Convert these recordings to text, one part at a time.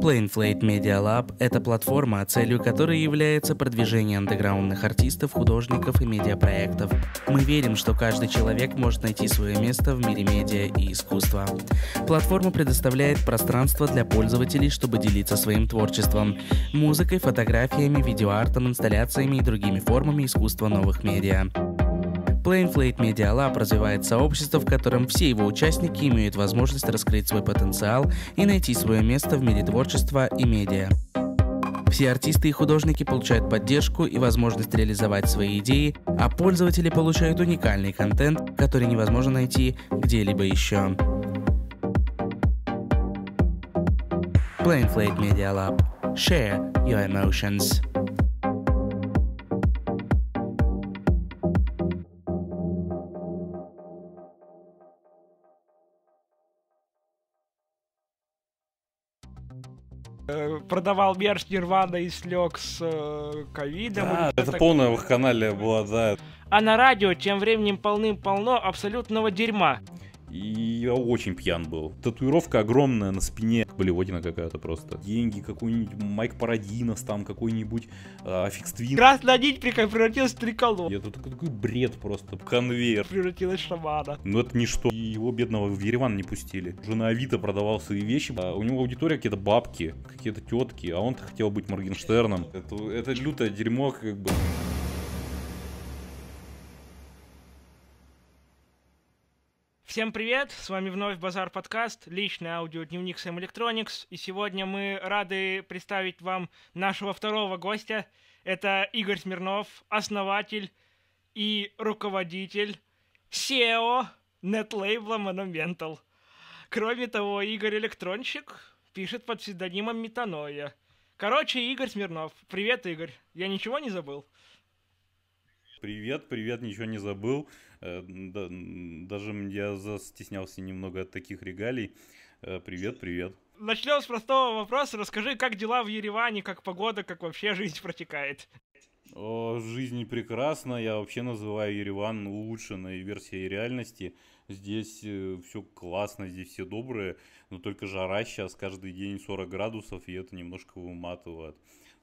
Plainflate Media Lab – это платформа, целью которой является продвижение андеграундных артистов, художников и медиапроектов. Мы верим, что каждый человек может найти свое место в мире медиа и искусства. Платформа предоставляет пространство для пользователей, чтобы делиться своим творчеством – музыкой, фотографиями, видеоартом, инсталляциями и другими формами искусства новых медиа. Plainflate Media Lab развивает сообщество, в котором все его участники имеют возможность раскрыть свой потенциал и найти свое место в мире творчества и медиа. Все артисты и художники получают поддержку и возможность реализовать свои идеи, а пользователи получают уникальный контент, который невозможно найти где-либо еще. Plainflate Media Lab. Share your emotions. Э, продавал мерч Нирвана и слег с э, ковидом. Да, это так... полная вакханалия была, да. А на радио тем временем полным-полно абсолютного дерьма. И я очень пьян был. Татуировка огромная на спине. Блевотина какая-то просто. Деньги, какой-нибудь Майк Парадинос, там какой-нибудь э, а, Афикс Твин. Красная нить превратилась в триколор. Это такой, такой бред просто. Конвейер. Превратилась в шамана. Но ну, это ничто. И его бедного в Ереван не пустили. Уже на Авито продавал свои вещи. А у него аудитория какие-то бабки, какие-то тетки. А он-то хотел быть Моргенштерном. Это, это лютое дерьмо как бы. Всем привет! С вами вновь Базар Подкаст, личный аудиодневник Сэм Электроникс, И сегодня мы рады представить вам нашего второго гостя. Это Игорь Смирнов, основатель и руководитель SEO нетлейбла Monumental. Кроме того, Игорь Электронщик пишет под псевдонимом Метаноя. Короче, Игорь Смирнов. Привет, Игорь. Я ничего не забыл? Привет, привет, ничего не забыл. Э, даже я застеснялся немного от таких регалий. Э, привет, привет. Начнем с простого вопроса. Расскажи, как дела в Ереване, как погода, как вообще жизнь протекает? О, жизнь прекрасна. Я вообще называю Ереван улучшенной версией реальности. Здесь э, все классно, здесь все добрые, но только жара сейчас каждый день 40 градусов, и это немножко выматывает.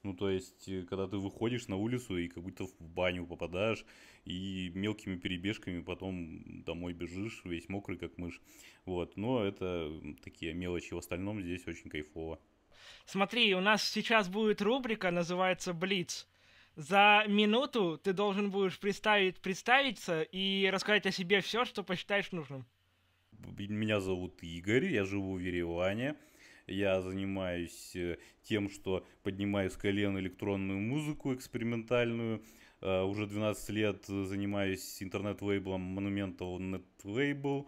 Ну, то есть, э, когда ты выходишь на улицу и как будто в баню попадаешь, и мелкими перебежками потом домой бежишь, весь мокрый, как мышь. Вот, но это такие мелочи. В остальном здесь очень кайфово. Смотри, у нас сейчас будет рубрика, называется «Блиц». За минуту ты должен будешь представить, представиться и рассказать о себе все, что посчитаешь нужным. Меня зовут Игорь, я живу в Ереване я занимаюсь э, тем, что поднимаю с колен электронную музыку экспериментальную. Э, уже 12 лет э, занимаюсь интернет-лейблом Monumental Net Label.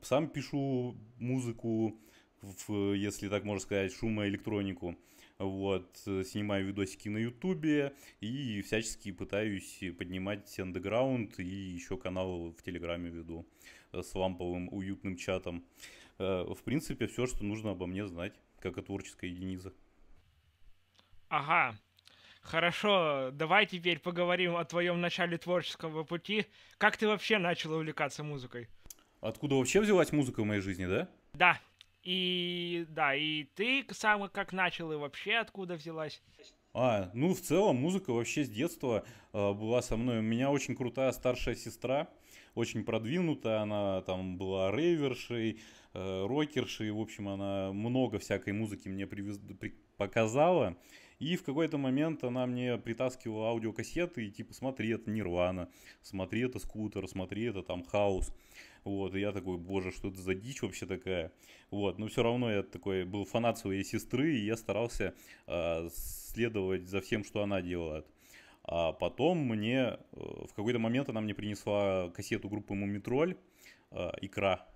Сам пишу музыку, в, если так можно сказать, шумоэлектронику. Вот, снимаю видосики на ютубе и всячески пытаюсь поднимать андеграунд и еще канал в телеграме веду с ламповым уютным чатом. Э, в принципе, все, что нужно обо мне знать, как о творческой единице. Ага. Хорошо, давай теперь поговорим о твоем начале творческого пути. Как ты вообще начал увлекаться музыкой? Откуда вообще взялась музыка в моей жизни, да? Да. И да, и ты сам как начал и вообще откуда взялась? А, ну в целом музыка вообще с детства э, была со мной. У меня очень крутая старшая сестра, очень продвинутая, она там была рейвершей, э, рокершей, в общем, она много всякой музыки мне привез, при, показала. И в какой-то момент она мне притаскивала аудиокассеты и типа смотри, это Нирвана, смотри, это Скутер, смотри, это там Хаус. Вот, и я такой, боже, что это за дичь вообще такая. Вот, но все равно я такой был фанат своей сестры, и я старался э, следовать за всем, что она делает. А потом мне э, в какой-то момент она мне принесла кассету группы Мумитроль э, «Икра».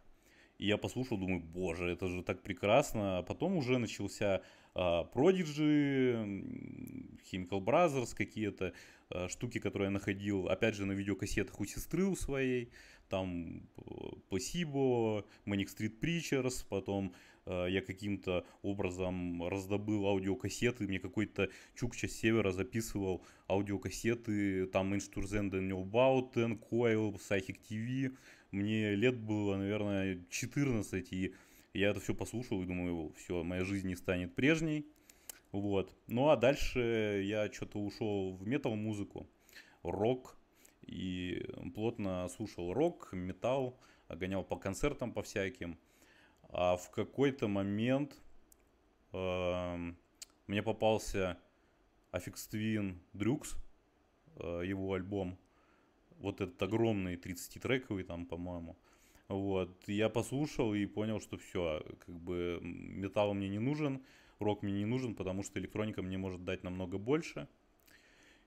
И я послушал, думаю, боже, это же так прекрасно. А потом уже начался Prodigy, а, Химикал Бразерс какие-то э, штуки, которые я находил, опять же, на видеокассетах у сестры у своей. Там Placebo, Manic Street Preachers, потом Э, я каким-то образом раздобыл аудиокассеты, мне какой-то чукча с севера записывал аудиокассеты, там Инштурзенден Неубаутен, Койл, Сайхик ТВ, мне лет было, наверное, 14, и я это все послушал и думаю, все, моя жизнь не станет прежней, вот. Ну а дальше я что-то ушел в метал-музыку, рок, и плотно слушал рок, металл, гонял по концертам по всяким. А в какой-то момент э, мне попался Affix Twin Drux, э, его альбом. Вот этот огромный 30-трековый там, по-моему. Вот, я послушал и понял, что все, а, как бы металл мне не нужен, рок мне не нужен, потому что электроника мне может дать намного больше.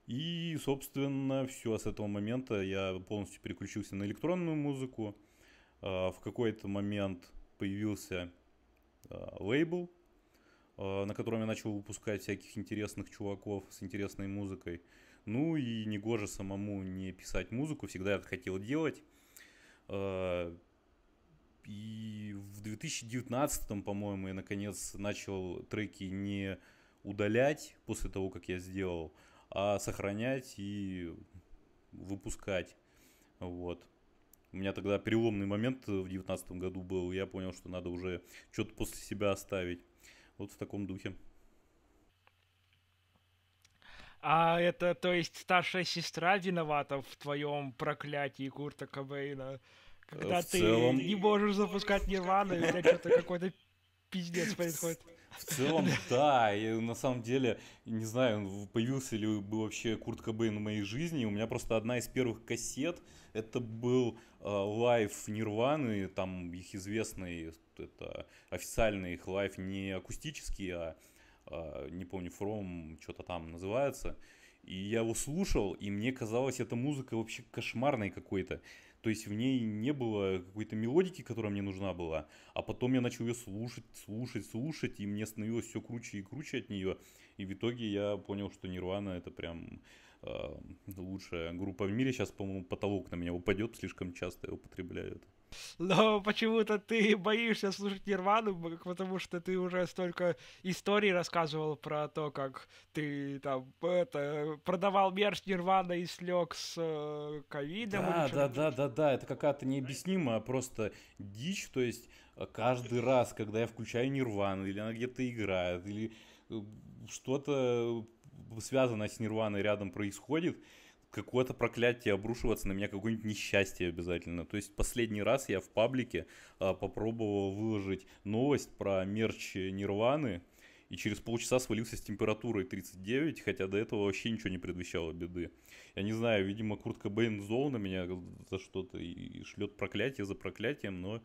И, собственно, все, с этого момента я полностью переключился на электронную музыку. А, в какой-то момент появился а, лейбл, а, на котором я начал выпускать всяких интересных чуваков с интересной музыкой. Ну и не негоже самому не писать музыку, всегда это хотел делать. А, и в 2019, по-моему, я наконец начал треки не удалять после того, как я сделал, а сохранять и выпускать. Вот. У меня тогда переломный момент э, в 2019 году был. Я понял, что надо уже что-то после себя оставить. Вот в таком духе. А это, то есть, старшая сестра виновата в твоем проклятии Курта Кобейна? Когда э, в ты целом... не можешь запускать Нирвану, тебя что-то какой-то пиздец происходит. В целом, да. И на самом деле, не знаю, появился ли бы вообще Курт Кобейн в моей жизни. У меня просто одна из первых кассет. Это был э, лайв Нирваны, там их известный, это официальный их лайв, не акустический, а э, не помню, From, что-то там называется. И я его слушал, и мне казалось, эта музыка вообще кошмарной какой-то. То есть в ней не было какой-то мелодики, которая мне нужна была. А потом я начал ее слушать, слушать, слушать, и мне становилось все круче и круче от нее. И в итоге я понял, что Нирвана это прям э, лучшая группа в мире. Сейчас, по-моему, потолок на меня упадет, слишком часто я употребляю это но почему-то ты боишься слушать Нирвану, потому что ты уже столько историй рассказывал про то, как ты там это, продавал мерч Нирвана и слег с э, ковидом. Да, да, да, да, да, это какая-то необъяснимая просто дичь, то есть э, каждый раз, когда я включаю Нирвану, или она где-то играет, или э, что-то связанное с Нирваной рядом происходит, какое-то проклятие обрушиваться на меня, какое-нибудь несчастье обязательно. То есть последний раз я в паблике а, попробовал выложить новость про мерч Нирваны, и через полчаса свалился с температурой 39, хотя до этого вообще ничего не предвещало беды. Я не знаю, видимо, куртка Кобейн зол на меня за что-то и шлет проклятие за проклятием, но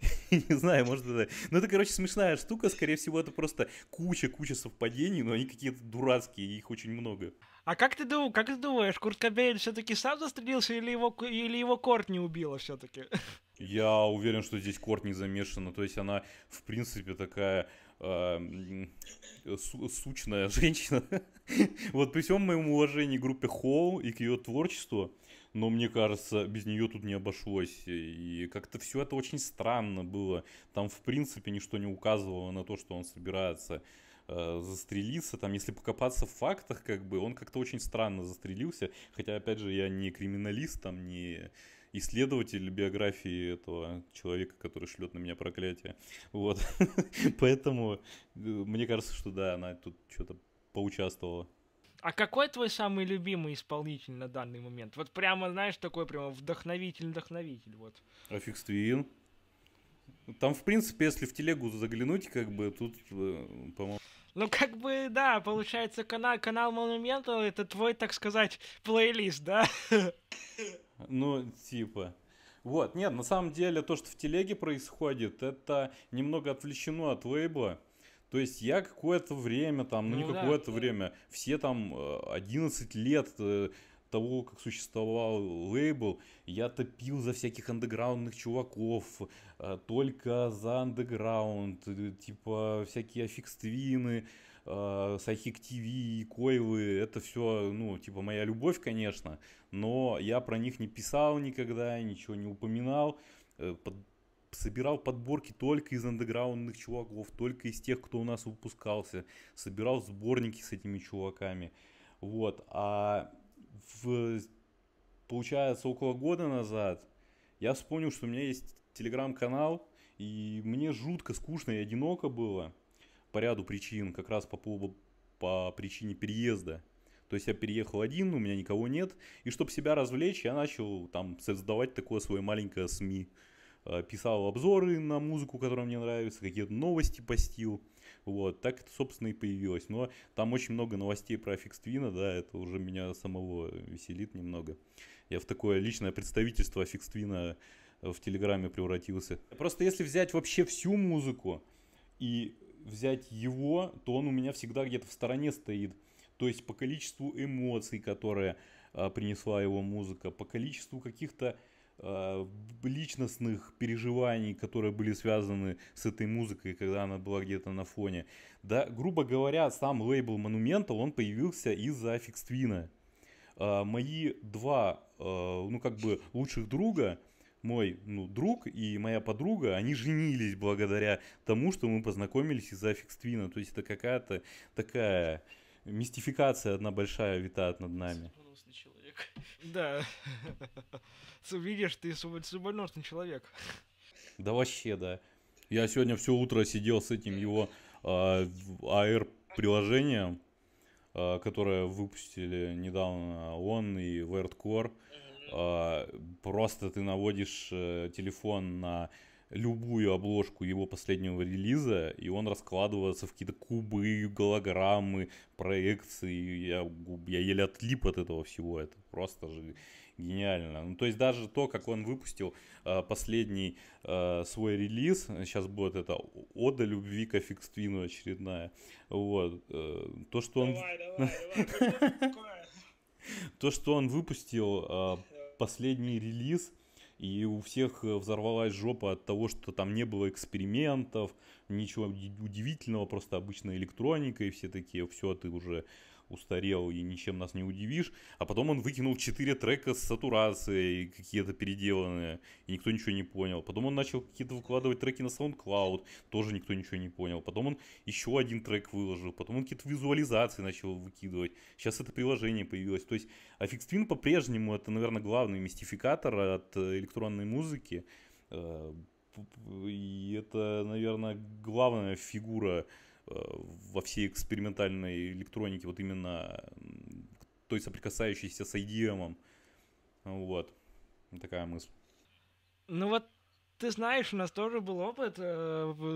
не знаю, может это... Ну это, короче, смешная штука, скорее всего, это просто куча-куча совпадений, но они какие-то дурацкие, их очень много. А как ты, дум... как ты думаешь, Курт Кобейн все-таки сам застрелился или его, или его корт не убила все-таки? Я уверен, что здесь корт не замешана. То есть она, в принципе, такая э, су- сучная женщина. вот при всем моем уважении к группе Хоу и к ее творчеству, но мне кажется, без нее тут не обошлось. И как-то все это очень странно было. Там, в принципе, ничто не указывало на то, что он собирается э, застрелиться, там, если покопаться в фактах, как бы, он как-то очень странно застрелился, хотя, опять же, я не криминалист, там, не исследователь биографии этого человека, который шлет на меня проклятие, вот, поэтому э, мне кажется, что да, она тут что-то поучаствовала. А какой твой самый любимый исполнитель на данный момент? Вот прямо, знаешь, такой прямо вдохновитель-вдохновитель, вот. А Фикс Там, в принципе, если в телегу заглянуть, как бы тут, э, по-моему, ну, как бы, да, получается, канал, канал Монументал это твой, так сказать, плейлист, да? Ну, типа. Вот, нет, на самом деле то, что в телеге происходит, это немного отвлечено от лейбла. То есть я какое-то время там, ну, ну не да, какое-то да. время, все там 11 э, лет э, того, как существовал лейбл, я топил за всяких андеграундных чуваков, э, только за андеграунд, э, типа всякие афикствины, э, Сайхик ТВ, Койлы, это все, ну, типа моя любовь, конечно, но я про них не писал никогда, ничего не упоминал, под, собирал подборки только из андеграундных чуваков, только из тех, кто у нас выпускался, собирал сборники с этими чуваками, вот, а в, получается, около года назад я вспомнил, что у меня есть телеграм-канал, и мне жутко скучно и одиноко было по ряду причин, как раз по, поводу, по причине переезда. То есть я переехал один, у меня никого нет. И чтобы себя развлечь, я начал там создавать такое свое маленькое СМИ. Э, писал обзоры на музыку, которая мне нравится, какие-то новости постил. Вот, так это, собственно, и появилось. Но там очень много новостей про Фикствина, да, это уже меня самого веселит немного. Я в такое личное представительство Фикствина в Телеграме превратился. Просто если взять вообще всю музыку и взять его, то он у меня всегда где-то в стороне стоит. То есть по количеству эмоций, которые а, принесла его музыка, по количеству каких-то а, личностных переживаний, которые были связаны с этой музыкой, когда она была где-то на фоне. Да, грубо говоря, сам лейбл Монумента, он появился из-за Фикствина. Мои два, а, ну как бы, лучших друга, мой ну, друг и моя подруга, они женились благодаря тому, что мы познакомились из-за Фикствина. То есть это какая-то такая мистификация одна большая витает над нами. Да. Видишь, ты субальножный человек. Да вообще, да. Я сегодня все утро сидел с этим его AR-приложением, а, а, которое выпустили недавно он и Wordcore. А, просто ты наводишь э, телефон на любую обложку его последнего релиза, и он раскладывается в какие-то кубы, голограммы, проекции. Я, я еле отлип от этого всего. Это просто же гениально. Ну, то есть даже то, как он выпустил э, последний э, свой релиз, сейчас будет это «Ода любви к Твину очередная. Вот. Э, то, что он... Давай, давай, давай. То, что он выпустил э, последний релиз – и у всех э, взорвалась жопа от того, что там не было экспериментов, ничего удивительного, просто обычная электроника, и все такие, все, ты уже устарел и ничем нас не удивишь. А потом он выкинул 4 трека с сатурацией, какие-то переделанные, и никто ничего не понял. Потом он начал какие-то выкладывать треки на SoundCloud, тоже никто ничего не понял. Потом он еще один трек выложил, потом он какие-то визуализации начал выкидывать. Сейчас это приложение появилось. То есть Affix а Twin по-прежнему это, наверное, главный мистификатор от э, электронной музыки. Э, и это, наверное, главная фигура Э, во всей экспериментальной электронике, вот именно той соприкасающейся с IDM. Вот. Такая мысль. Ну вот ты знаешь, у нас тоже был опыт э,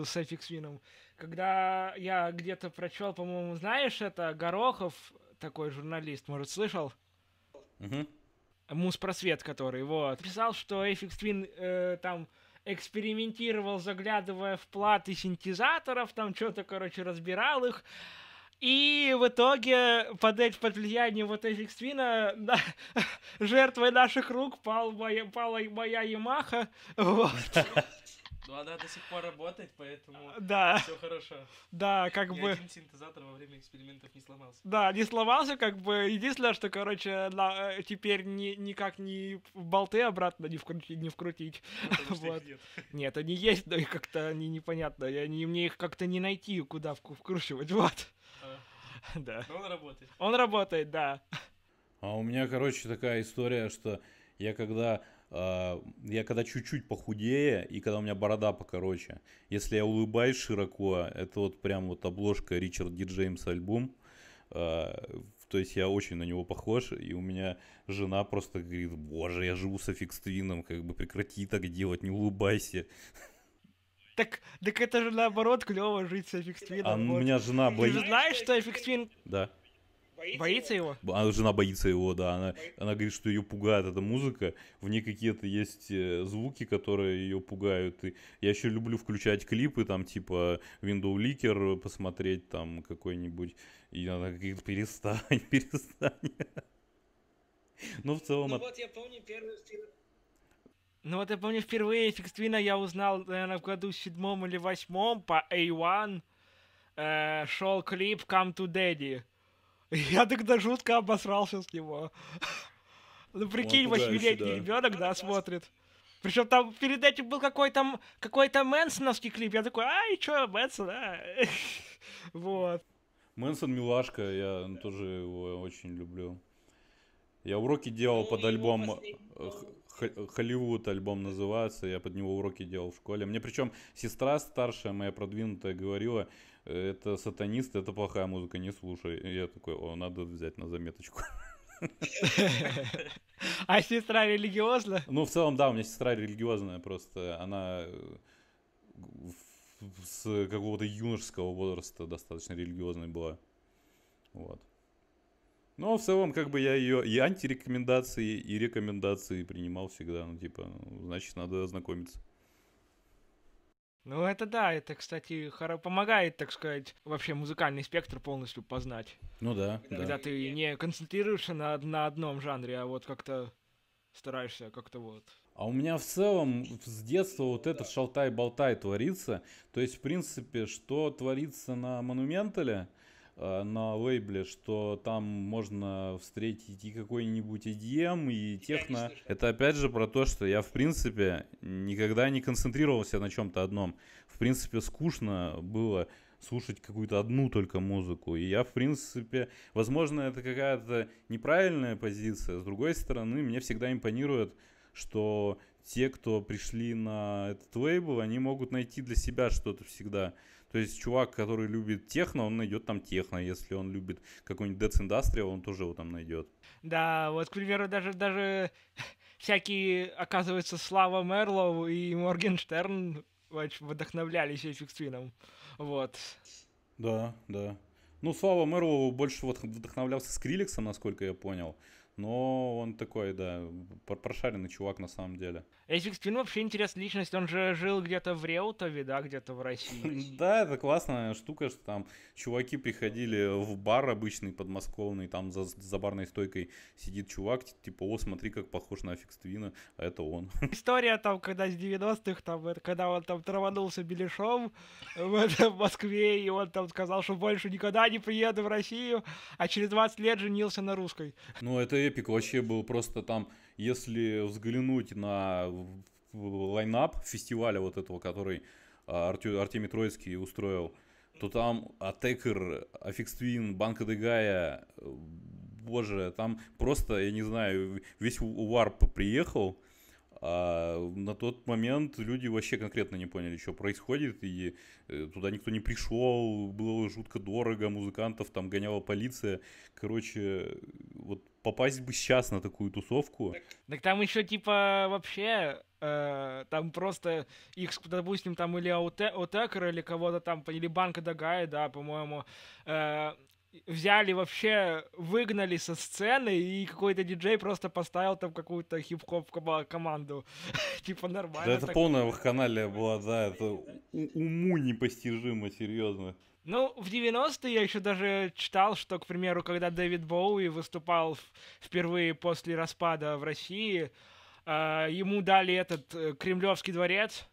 с FX Win, когда я где-то прочел, по-моему, знаешь, это Горохов, такой журналист, может, слышал? Угу. Мус Просвет, который, вот. Писал, что FX Twin э, там экспериментировал, заглядывая в платы синтезаторов, там что-то, короче, разбирал их. И в итоге под, эти, под влиянием вот этих свина на, жертвой наших рук пал моя, пала моя Ямаха. Вот. Ну, она до сих пор работает, поэтому да. все хорошо. Да, как Ни бы... один синтезатор во время экспериментов не сломался. Да, не сломался, как бы... Единственное, что, короче, на... Э, теперь ни... никак не болты обратно не вкрутить. Не вкрутить. Ну, вот. нет. нет, они есть, но их как-то они непонятно. Они... Мне их как-то не найти, куда вкручивать, вот. А. Да. Но он работает. Он работает, да. А у меня, короче, такая история, что я когда а, я когда чуть-чуть похудее, и когда у меня борода покороче, если я улыбаюсь широко, это вот прям вот обложка Ричард Ди Джеймс альбом, а, то есть я очень на него похож, и у меня жена просто говорит, боже, я живу с Афикствином, как бы прекрати так делать, не улыбайся. Так, так это же наоборот клево жить с Афикствином. А ну, вот. у меня жена боится. Ты же знаешь, что Афикствин? Да Боится, боится его? его? Она, жена боится его, да. Она, боится. она говорит, что ее пугает эта музыка. В ней какие-то есть э, звуки, которые ее пугают. И я еще люблю включать клипы, там, типа, Window Licker, посмотреть там какой-нибудь. И она говорит, перестань, перестань. Ну, в целом... Ну, вот я помню первый ну вот я помню, впервые Эффект Твина я узнал, наверное, в году седьмом или восьмом по A1 э, шел клип Come to Daddy. Я тогда жутко обосрался с него. Ну прикинь, восьмилетний ребенок, да, смотрит. Причем там перед этим был какой-то какой-то Мэнсоновский клип. Я такой, ай, что Мэнсон, а? Вот. Мэнсон милашка, я тоже его очень люблю. Я уроки делал ну, под альбом э, Холливуд альбом называется, я под него уроки делал в школе. Мне причем сестра старшая моя продвинутая говорила, это сатанист, это плохая музыка, не слушай. И я такой, о, надо взять на заметочку. А сестра религиозна? Ну, в целом, да, у меня сестра религиозная просто. Она э, с какого-то юношеского возраста достаточно религиозной была. Вот. Но ну, а в целом, как бы я ее и антирекомендации, и рекомендации принимал всегда. Ну, типа, ну, значит, надо ознакомиться. Ну, это да, это, кстати, хоро... помогает, так сказать, вообще музыкальный спектр полностью познать. Ну да. Когда да. ты не концентрируешься на, на одном жанре, а вот как-то стараешься как-то вот. А у меня в целом с детства вот этот шалтай-болтай творится. То есть, в принципе, что творится на Монументале – Э, на лейбле, что там можно встретить и какой-нибудь EDM, и техно. Это опять же про то, что я в принципе никогда не концентрировался на чем-то одном. В принципе, скучно было слушать какую-то одну только музыку. И я, в принципе, возможно, это какая-то неправильная позиция. С другой стороны, мне всегда импонирует, что те, кто пришли на этот лейбл, они могут найти для себя что-то всегда. То есть чувак, который любит техно, он найдет там техно. Если он любит какой-нибудь Death Industrial, он тоже его там найдет. Да, вот, к примеру, даже, даже всякие, оказывается, Слава Мерлоу и Моргенштерн вдохновлялись этим твином. Вот. Да, да. Ну, Слава Мерлоу больше вот вдохновлялся Скриликсом, насколько я понял. Но он такой, да, прошаренный чувак на самом деле. Эдик Спин вообще интересная личность, он же жил где-то в Реутове, да, где-то в России. Да, это классная штука, что там чуваки приходили в бар обычный подмосковный, там за, за барной стойкой сидит чувак, типа, о, смотри, как похож на Афикс Твина, а это он. История там, когда с 90-х, там, это, когда он там траванулся Беляшом в, в Москве, и он там сказал, что больше никогда не приеду в Россию, а через 20 лет женился на русской. Ну, это эпик вообще был, просто там если взглянуть на лайнап фестиваля вот этого, который а, Артю, Артемий Троицкий устроил, то там Атекер, Аффикс Твин, Банка Дегая, э, боже, там просто, я не знаю, весь Уварп приехал, а на тот момент люди вообще конкретно не поняли, что происходит, и э, туда никто не пришел, было жутко дорого, музыкантов там гоняла полиция. Короче, вот попасть бы сейчас на такую тусовку. Так, так там еще типа вообще э, там просто их, допустим, там или Отекер, или кого-то там, или Банка Дагая, да, по-моему, э, взяли вообще, выгнали со сцены, и какой-то диджей просто поставил там какую-то хип-хоп команду. типа нормально. Да это так... полная вахханалия была, да, это уму непостижимо, серьезно. Ну, в 90-е я еще даже читал, что, к примеру, когда Дэвид Боуи выступал впервые после распада в России, а, ему дали этот э, Кремлевский дворец,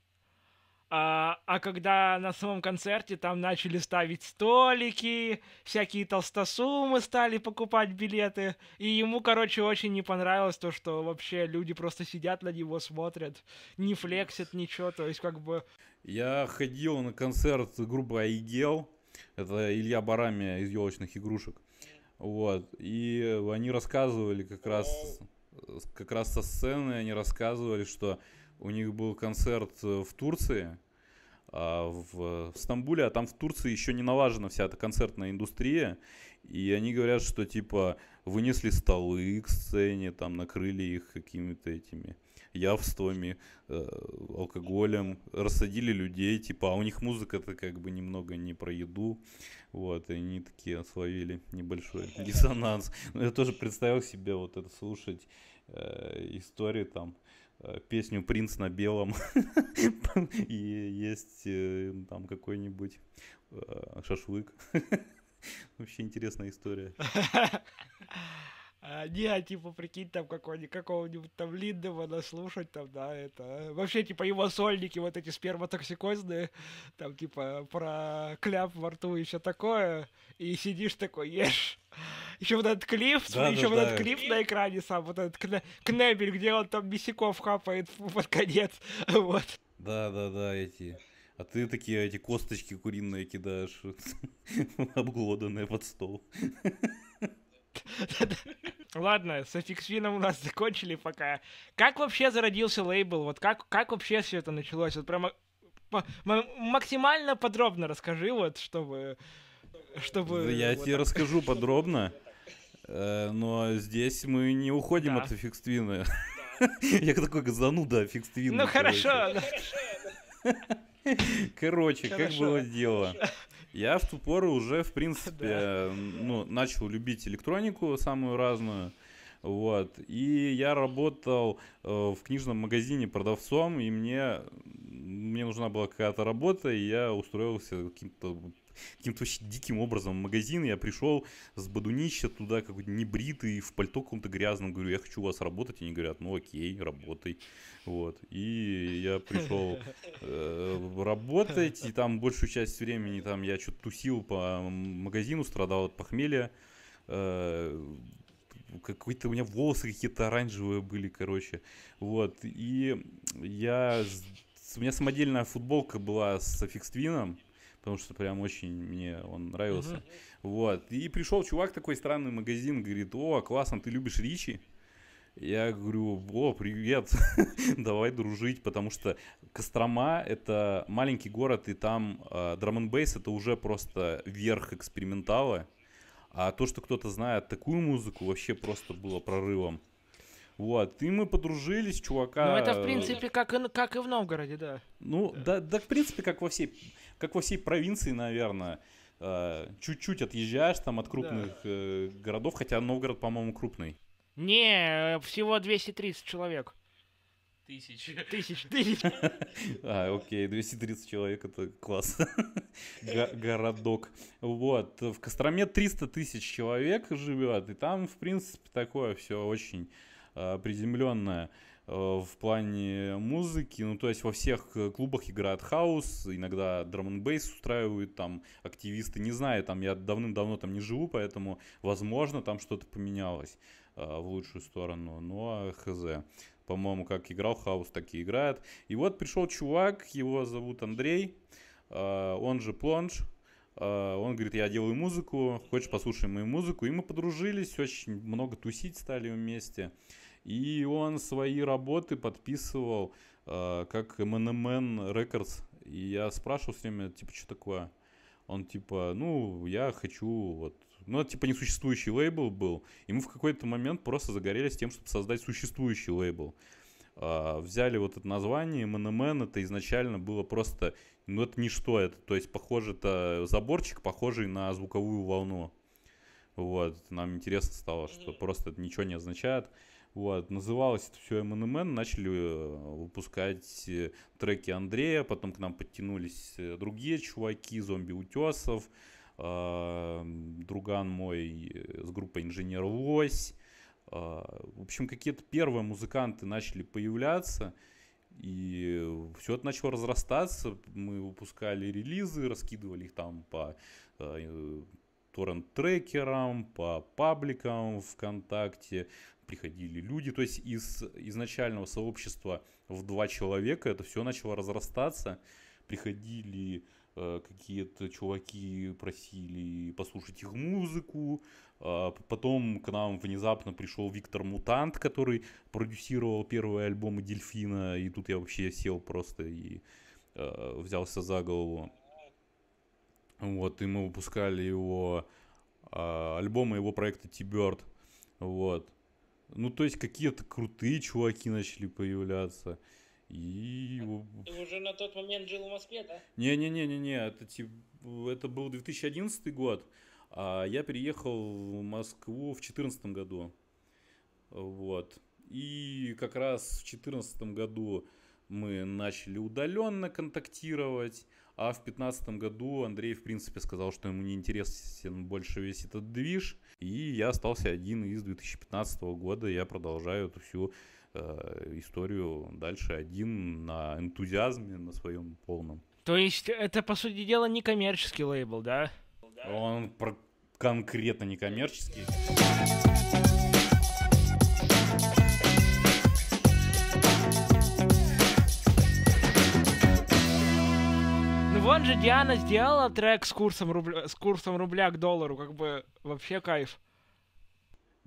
а, а когда на самом концерте там начали ставить столики, всякие толстосумы стали покупать билеты, и ему, короче, очень не понравилось то, что вообще люди просто сидят на него, смотрят, не флексят ничего, то есть как бы... Я ходил на концерт группы Айгел, это Илья Барами из елочных игрушек. Вот. И они рассказывали как раз как раз со сцены они рассказывали, что у них был концерт э, в Турции, а, э, в Стамбуле, а там в Турции еще не налажена вся эта концертная индустрия. И они говорят, что типа вынесли столы к сцене, там накрыли их какими-то этими явствами, э, алкоголем, рассадили людей, типа, а у них музыка-то как бы немного не про еду, вот, и они такие словили небольшой диссонанс. Но ну, я тоже представил себе вот это слушать э, истории там, Э, песню «Принц на белом» и есть э, там какой-нибудь э, шашлык. Вообще интересная история. А, не, а типа, прикинь, там какого-нибудь там Линдемана слушать, там, да, это... А, вообще, типа, его сольники вот эти сперматоксикозные, там, типа, про кляп во рту и все такое, и сидишь такой, ешь. Еще вот этот клип, да, еще да, вот этот клип на экране сам, вот этот кне- кнебель, где он там бесиков хапает под конец, вот. Да, да, да, эти... А ты такие эти косточки куриные кидаешь, обглоданные под стол. Ладно, с Афиксвином у нас закончили пока. Как вообще зародился лейбл? Вот как, как вообще все это началось? Вот прямо максимально подробно расскажи, вот, чтобы... чтобы Я вот тебе так. расскажу подробно, э, но здесь мы не уходим да. от Афиксвина. Я такой зануда Афиксвина. Ну, ну хорошо. Короче, как было дело? Я в ту пору уже, в принципе, ну, начал любить электронику самую разную. Вот. И я работал э, в книжном магазине продавцом, и мне, мне нужна была какая-то работа, и я устроился каким-то каким-то вообще диким образом в магазин. Я пришел с бадунища туда, какой-то небритый, в пальто каком-то грязном. Говорю, я хочу у вас работать. И они говорят, ну окей, работай. Вот. И я пришел э, работать, и там большую часть времени там я что-то тусил по магазину, страдал от похмелья. Э, какой-то у меня волосы какие-то оранжевые были, короче. Вот. И я... У меня самодельная футболка была с фикствином, потому что прям очень мне он нравился. Uh-huh. Вот. И пришел чувак такой странный магазин, говорит, о, классно, ты любишь Ричи? Я говорю, о, привет, давай дружить, потому что Кострома — это маленький город, и там э, драм бейс это уже просто верх экспериментала. А то, что кто-то знает такую музыку, вообще просто было прорывом. Вот, и мы подружились, чувака. Ну, это, в принципе, как и, как и в Новгороде, да. Ну, да, да, да в принципе, как во всей, как во всей провинции, наверное. А, чуть-чуть отъезжаешь там от крупных да. Э, городов, хотя Новгород, по-моему, крупный. Не, э, всего 230 человек. Тысяч. Тысяч, тысяч. А, окей, 230 человек, это класс. Городок. Вот, в Костроме 300 тысяч человек живет, и там, в принципе, такое все очень э, приземленное э, в плане музыки. Ну, то есть во всех клубах играет хаос, иногда драм бейс устраивают там активисты. Не знаю, там я давным-давно там не живу, поэтому, возможно, там что-то поменялось. Э, в лучшую сторону. Ну а хз. По-моему, как играл Хаус, так и играет. И вот пришел чувак, его зовут Андрей, э, он же Плонж. Э, он говорит, я делаю музыку, хочешь послушай мою музыку. И мы подружились, очень много тусить стали вместе. И он свои работы подписывал как MNMN Records. И я спрашивал все время, типа, что такое? Он типа, ну, я хочу вот ну, это типа несуществующий лейбл был. И мы в какой-то момент просто загорелись тем, чтобы создать существующий лейбл. Uh, взяли вот это название МНМН, это изначально было просто, ну это ничто, это, то есть похоже, это заборчик, похожий на звуковую волну. Вот, нам интересно стало, что просто это ничего не означает. Вот, называлось это все МНМН, начали э, выпускать э, треки Андрея, потом к нам подтянулись э, другие чуваки, зомби-утесов, Эм, друган мой э, с группой «Инженер Лось». Э, в общем, какие-то первые музыканты начали появляться, и все это начало разрастаться. Мы выпускали релизы, раскидывали их там по э, торрент-трекерам, по пабликам ВКонтакте, приходили люди. То есть из изначального сообщества в два человека это все начало разрастаться. Приходили Э, какие-то чуваки просили послушать их музыку. А, потом к нам внезапно пришел Виктор Мутант, который продюсировал первые альбомы Дельфина. И тут я вообще сел просто и э, взялся за голову. Вот, и мы выпускали его а, альбомы его проекта Тиберт. Вот. Ну, то есть какие-то крутые чуваки начали появляться. И... Ты уже на тот момент жил в Москве, да? Не-не-не-не-не, это, типа, это был 2011 год, а я переехал в Москву в 2014 году. Вот. И как раз в 2014 году мы начали удаленно контактировать, а в 2015 году Андрей, в принципе, сказал, что ему не интересен больше весь этот движ, и я остался один, из 2015 года я продолжаю эту всю Э, историю дальше один на энтузиазме на своем полном. То есть это, по сути дела, не коммерческий лейбл, да? Он про- конкретно не коммерческий. Ну вон же Диана сделала трек с курсом рубля, с курсом рубля к доллару, как бы вообще кайф.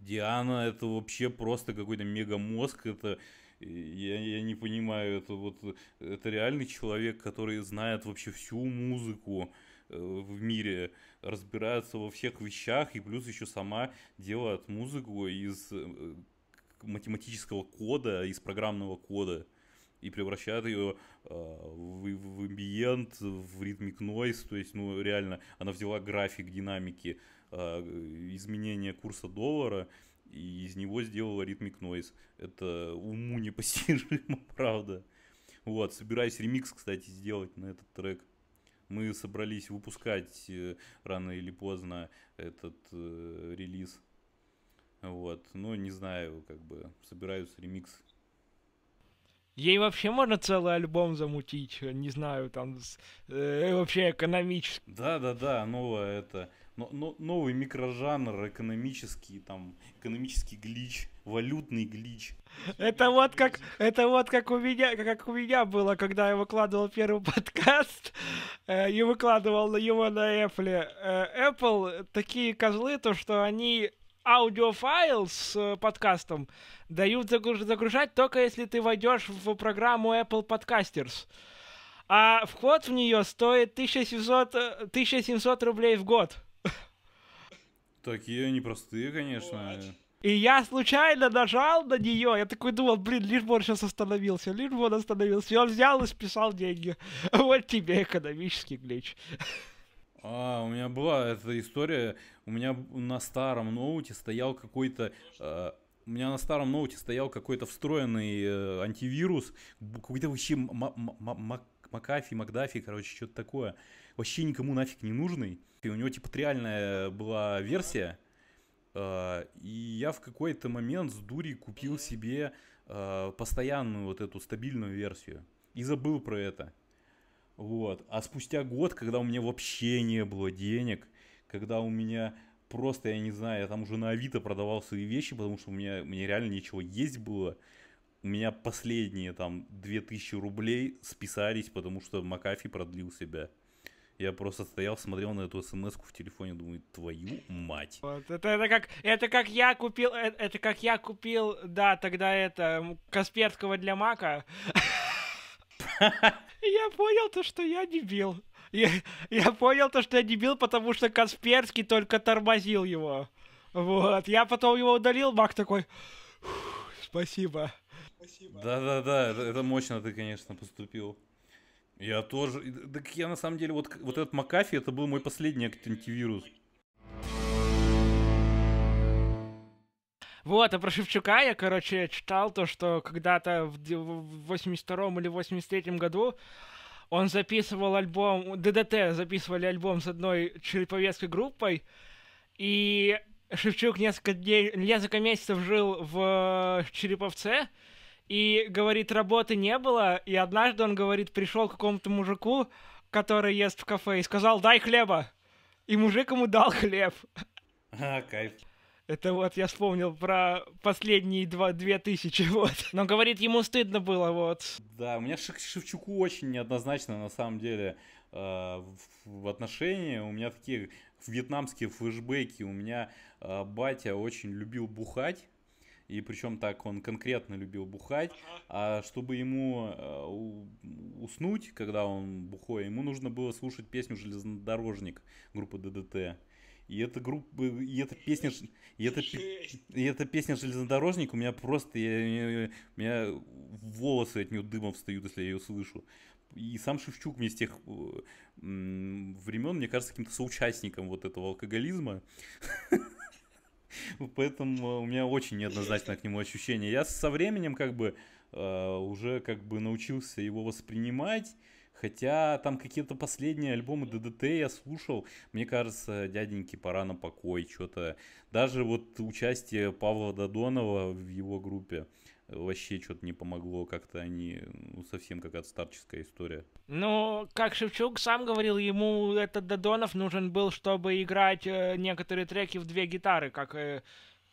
Диана это вообще просто какой-то мега мозг, это э, я, я не понимаю, это вот это реальный человек, который знает вообще всю музыку э, в мире, разбирается во всех вещах и плюс еще сама делает музыку из э, математического кода, из программного кода и превращает ее э, а, в, в амбиент, в ритмик нойс, то есть, ну, реально, она взяла график динамики, а, изменение курса доллара, и из него сделала Ритмик Noise. Это уму непостижимо, правда. Вот, собираюсь ремикс, кстати, сделать на этот трек. Мы собрались выпускать э, рано или поздно этот э, релиз. Вот, но не знаю, как бы, собираюсь ремикс Ей вообще можно целый альбом замутить, не знаю, там, э, вообще экономически. Да-да-да, новое это, но, но, новый микрожанр, экономический, там, экономический глич, валютный глич. Это вот как, это вот как у меня, как у меня было, когда я выкладывал первый подкаст э, и выкладывал его на Apple. Э, Apple такие козлы, то что они аудиофайл с э, подкастом дают загружать только если ты войдешь в программу Apple Podcasters. А вход в нее стоит 1700, 1700 э, рублей в год. Такие непростые, конечно. И я случайно нажал на нее. Я такой думал, блин, лишь бы он сейчас остановился, лишь бы он остановился. И он взял и списал деньги. Вот тебе экономический глич. А, у меня была эта история. У меня на старом ноуте стоял какой-то... Э, у меня на старом ноуте стоял какой-то встроенный э, антивирус. Какой-то вообще Макафи, Макдафи, короче, что-то такое вообще никому нафиг не нужный. И у него типа реальная была версия. А, и я в какой-то момент с дури купил себе а, постоянную вот эту стабильную версию. И забыл про это. Вот. А спустя год, когда у меня вообще не было денег, когда у меня просто, я не знаю, я там уже на Авито продавал свои вещи, потому что у меня, мне реально нечего есть было. У меня последние там 2000 рублей списались, потому что Макафи продлил себя. Я просто стоял, смотрел на эту смс в телефоне, думаю, твою мать. Вот, это, это, как, это как я купил, это, это как я купил, да, тогда это, Касперского для Мака. Я понял то, что я дебил. Я, я понял то, что я дебил, потому что Касперский только тормозил его. Вот, я потом его удалил, Мак такой, спасибо. Да-да-да, это мощно ты, конечно, поступил. Я тоже. Так я на самом деле, вот, вот этот Макафи, это был мой последний антивирус. Вот, а про Шевчука я, короче, читал то, что когда-то в 82-м или 83-м году он записывал альбом, ДДТ записывали альбом с одной череповецкой группой, и Шевчук несколько, дней, несколько месяцев жил в э, Череповце, и говорит, работы не было, и однажды он говорит, пришел к какому-то мужику, который ест в кафе, и сказал, дай хлеба. И мужик ему дал хлеб. А, кайф. Это вот я вспомнил про последние два, две тысячи, вот. Но говорит, ему стыдно было, вот. Да, у меня Шев Шевчуку очень неоднозначно, на самом деле, э, в, в отношении. У меня такие вьетнамские флешбеки. У меня э, батя очень любил бухать и причем так он конкретно любил бухать, uh-huh. а чтобы ему э, уснуть, когда он бухой, ему нужно было слушать песню «Железнодорожник» группы ДДТ. И эта группа, и эта песня, и эта, и эта песня железнодорожник у меня просто, я, я, у меня волосы от нее дымом встают, если я ее слышу. И сам Шевчук мне с тех э, времен, мне кажется, каким-то соучастником вот этого алкоголизма. Поэтому у меня очень неоднозначное к нему ощущение. Я со временем как бы а, уже как бы научился его воспринимать. Хотя там какие-то последние альбомы ДДТ я слушал. Мне кажется, дяденьки пора на покой. Что-то даже вот участие Павла Додонова в его группе вообще что-то не помогло, как-то они, ну, совсем какая-то старческая история. Ну, как Шевчук сам говорил, ему этот Додонов нужен был, чтобы играть э, некоторые треки в две гитары, как э,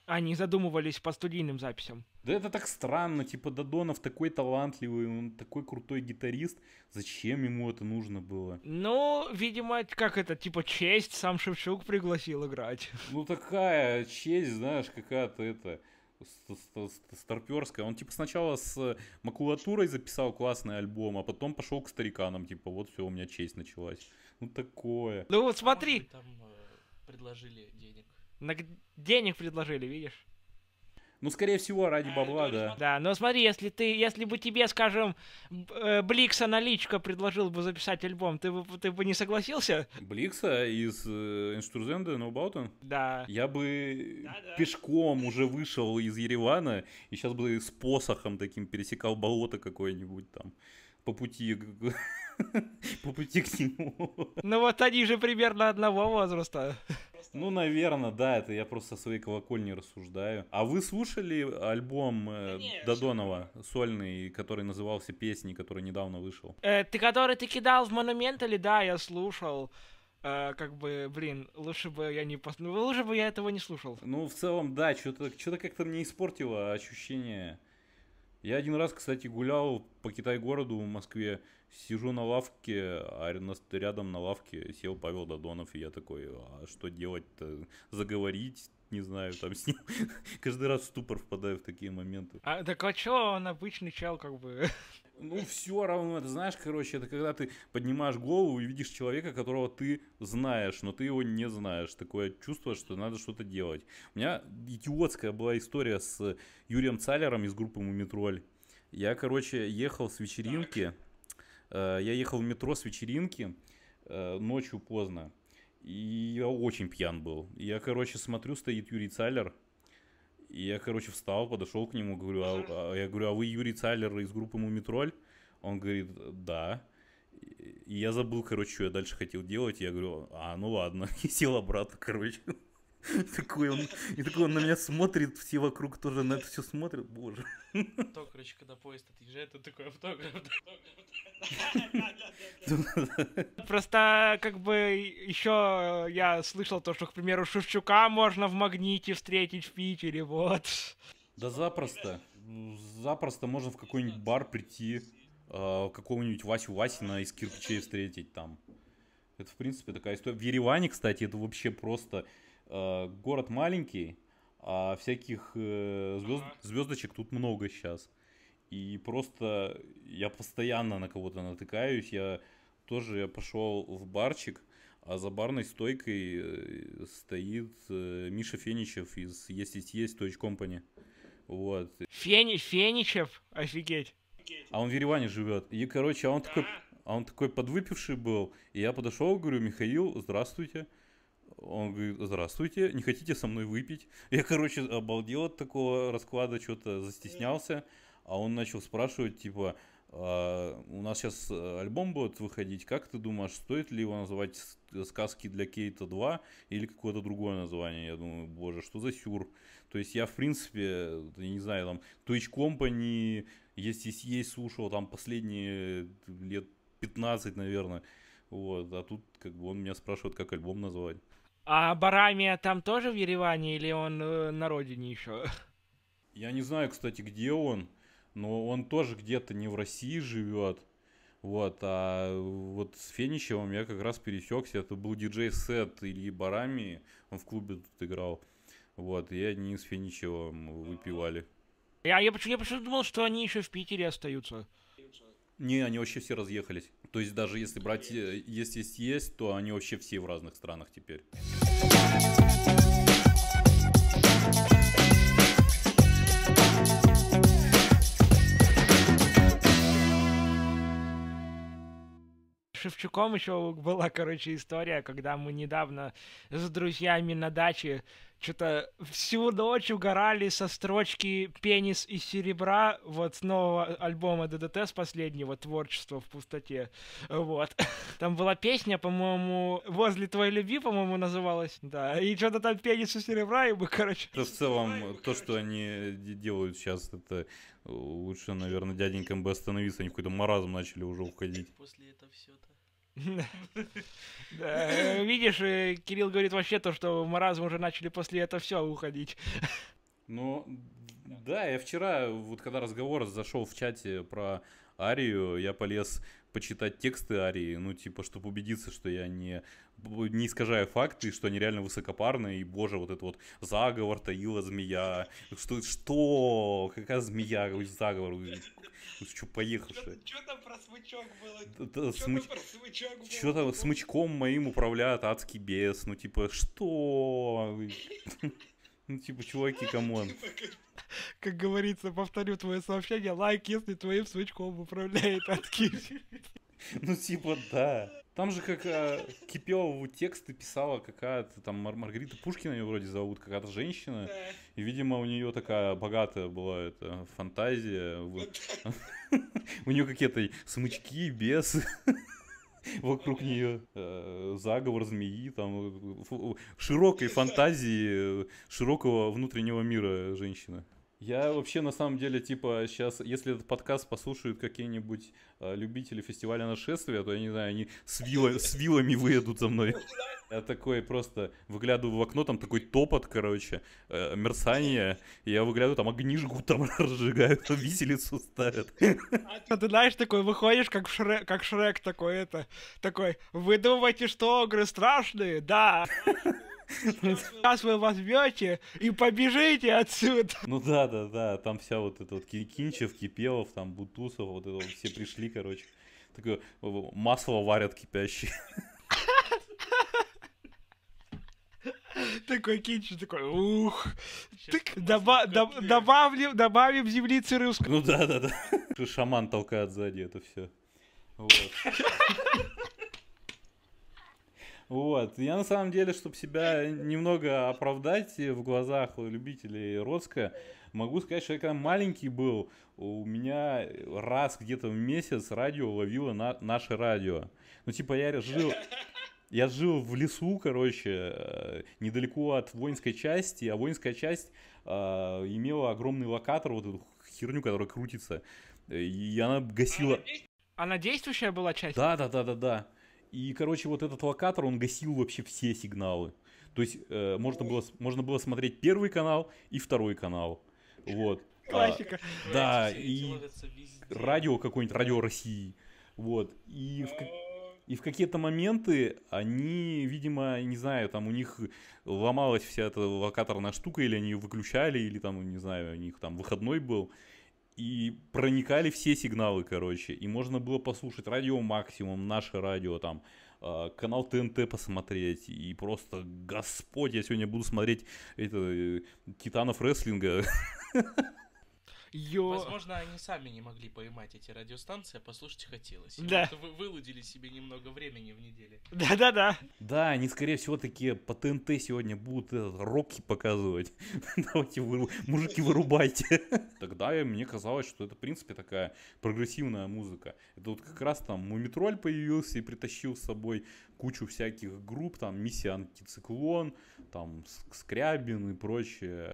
они задумывались по студийным записям. Да это так странно, типа Додонов такой талантливый, он такой крутой гитарист, зачем ему это нужно было? Ну, видимо, как это, типа честь, сам Шевчук пригласил играть. Ну такая честь, знаешь, какая-то это старперская. Он типа сначала с макулатурой записал классный альбом, а потом пошел к стариканам, типа вот все, у меня честь началась. Ну такое. Ну вот смотри. Там э, предложили денег. На... Денег предложили, видишь? Ну, скорее всего, ради а, бабла, да. Да, но смотри, если ты, если бы тебе, скажем, э, Бликса наличка предложил бы записать альбом, ты бы, ты бы не согласился? Бликса из э, Инштурзенда Ноубаутен? Да. Я бы да, да. пешком уже вышел из Еревана и сейчас бы с посохом таким пересекал болото какое-нибудь там по пути по пути к нему. Ну вот они же примерно одного возраста. Ну, наверное, да, это я просто со своей колокольни рассуждаю. А вы слушали альбом э, Конечно. Додонова сольный, который назывался «Песни», который недавно вышел? Э, ты который ты кидал в монумент или да, я слушал. А, как бы, блин, лучше бы я не пос... ну, лучше бы я этого не слушал. Ну, в целом, да, что-то, что-то как-то мне испортило ощущение я один раз, кстати, гулял по Китай-городу в Москве, сижу на лавке, а рядом на лавке сел Павел Додонов, и я такой, а что делать-то? Заговорить? Не знаю, там с ним каждый раз в ступор впадаю в такие моменты. А, так а чё он обычный чел, как бы? Ну, все равно, это знаешь, короче, это когда ты поднимаешь голову и видишь человека, которого ты знаешь, но ты его не знаешь. Такое чувство, что надо что-то делать. У меня идиотская была история с Юрием Цалером из группы Мумитроль. Я, короче, ехал с вечеринки. Э, я ехал в метро с вечеринки э, ночью поздно. И я очень пьян был. Я, короче, смотрю, стоит Юрий Цалер – и я, короче, встал, подошел к нему, говорю, а, а, я говорю, а вы Юрий Цайлер из группы Мумитроль? Он говорит, да. И я забыл, короче, что я дальше хотел делать. Я говорю, а, ну ладно. И сел обратно, короче. Такой он, и такой он на меня смотрит, все вокруг тоже на это все смотрят, боже. То, короче, когда поезд отъезжает, он такой автограф. Просто, как бы, еще я слышал то, что, к примеру, Шевчука можно в Магните встретить в Питере, вот. Да запросто. Запросто можно в какой-нибудь бар прийти, а, какого-нибудь Васю Васина из кирпичей встретить там. Это, в принципе, такая история. В Ереване, кстати, это вообще просто... Э, город маленький, а всяких э, звезд, звездочек тут много сейчас. И просто я постоянно на кого-то натыкаюсь. Я тоже я пошел в барчик, а за барной стойкой э, стоит Миша Феничев из есть есть есть Company. Вот. Фени, Феничев? Офигеть. А он в Ереване живет. И, короче, а он да. такой, а он такой подвыпивший был. И я подошел, говорю, Михаил, здравствуйте. Он говорит, здравствуйте, не хотите со мной выпить? Я, короче, обалдел от такого расклада, что-то застеснялся. А он начал спрашивать, типа, «А, у нас сейчас э, альбом будет выходить, как ты думаешь, стоит ли его называть э, «Сказки для Кейта 2» или какое-то другое название? Я думаю, боже, что за сюр? То есть я, в принципе, я не знаю, там, Twitch Company, если есть, слушал там последние э, лет 15, наверное, вот, а тут как бы он меня спрашивает, как альбом назвать. А Барамия там тоже в Ереване или он э, на родине еще? Я не знаю, кстати, где он, но он тоже где-то не в России живет. Вот, а вот с Феничевым я как раз пересекся. Это был диджей-сет Ильи Барами. Он в клубе тут играл. Вот, и они с Феничевым выпивали. Я, я, почему, я почему думал, что они еще в Питере остаются. Не, они вообще все разъехались. То есть даже если брать э, есть есть есть, то они вообще все в разных странах теперь. Шевчуком еще была, короче, история, когда мы недавно с друзьями на даче что-то всю ночь угорали со строчки «Пенис и серебра» вот с нового альбома ДДТ с последнего творчества в пустоте». Вот. Там была песня, по-моему, «Возле твоей любви», по-моему, называлась. Да, и что-то там «Пенис и серебра», и мы, короче... Это в целом мы, то, что они делают сейчас, это э, лучше, наверное, дяденькам бы остановиться, они в какой-то маразм начали уже уходить. После этого все Э, видишь, э, Кирилл говорит вообще то, что в маразм уже начали после этого все уходить. Ну, да, я вчера, вот когда разговор зашел в чате про Арию, я полез почитать тексты Арии, ну, типа, чтобы убедиться, что я не, не искажаю факты, что они реально высокопарные, и, боже, вот это вот заговор таила змея, что, что, какая змея, заговор, что, поехавшая. Что там про смычок было? Что там про смычок было? Что там смычком моим управляет адский бес, ну, типа, что? Ну, типа, чуваки, камон. Типа, как говорится, повторю твое сообщение, лайк, если твоим свечком управляет откинь. Ну, типа, да. Там же как а, Кипелову тексты писала какая-то там Мар- Маргарита Пушкина ее вроде зовут, какая-то женщина. И, видимо, у нее такая богатая была эта фантазия. У нее какие-то смычки, бесы. вокруг нее э, заговор змеи, там э, широкой фантазии, э, широкого внутреннего мира женщина. Я вообще на самом деле, типа, сейчас, если этот подкаст послушают какие-нибудь э, любители фестиваля нашествия, то я не знаю, они с, вилла, с вилами выедут за мной. Я такой просто выглядываю в окно, там такой топот, короче, э, мерцание. И я выглядываю, там огни жгут, там разжигают, виселицу ставят. А ты знаешь, такой выходишь, как Шрек, как Шрек такой это, такой, вы что огры страшные? Да! Ну, сейчас вы возьмете и побежите отсюда. Ну да, да, да, там вся вот эта вот Кинчев, Кипелов, там Бутусов, вот это вот все пришли, короче. Такое масло варят кипящее. Такой кинчик, такой, ух, тык, доба- доб- добавим, добавим землицы цирюск. Ну да, да, да. Шаман толкает сзади это все. Вот. Вот. Я на самом деле, чтобы себя немного оправдать в глазах любителей Роцка, могу сказать, что я когда маленький был, у меня раз где-то в месяц радио ловило на наше радио. Ну, типа, я жил... Я жил в лесу, короче, э, недалеко от воинской части, а воинская часть э, имела огромный локатор, вот эту херню, которая крутится, и она гасила... Она действующая была часть? Да, да, да, да, да. И, короче, вот этот локатор, он гасил вообще все сигналы. То есть э, можно, было, можно было смотреть первый канал и второй канал. Вот. А, Классика. А, да, и радио какое-нибудь, радио России. Вот. И в, и в какие-то моменты они, видимо, не знаю, там у них ломалась вся эта локаторная штука, или они ее выключали, или там, не знаю, у них там выходной был и проникали все сигналы, короче, и можно было послушать радио максимум, наше радио там, а, канал ТНТ посмотреть, и просто, господь, я сегодня буду смотреть это, э, Титанов Рестлинга. Йо. Возможно, они сами не могли поймать эти радиостанции, а послушать хотелось. да. вы вылудили себе немного времени в неделе. Да-да-да. Да, они, скорее всего, такие по ТНТ сегодня будут роки показывать. Давайте, вы, мужики, вырубайте. Тогда мне казалось, что это, в принципе, такая прогрессивная музыка. Это вот как раз там Мумитроль появился и притащил с собой кучу всяких групп, там Миссия Антициклон, там Скрябин и прочее.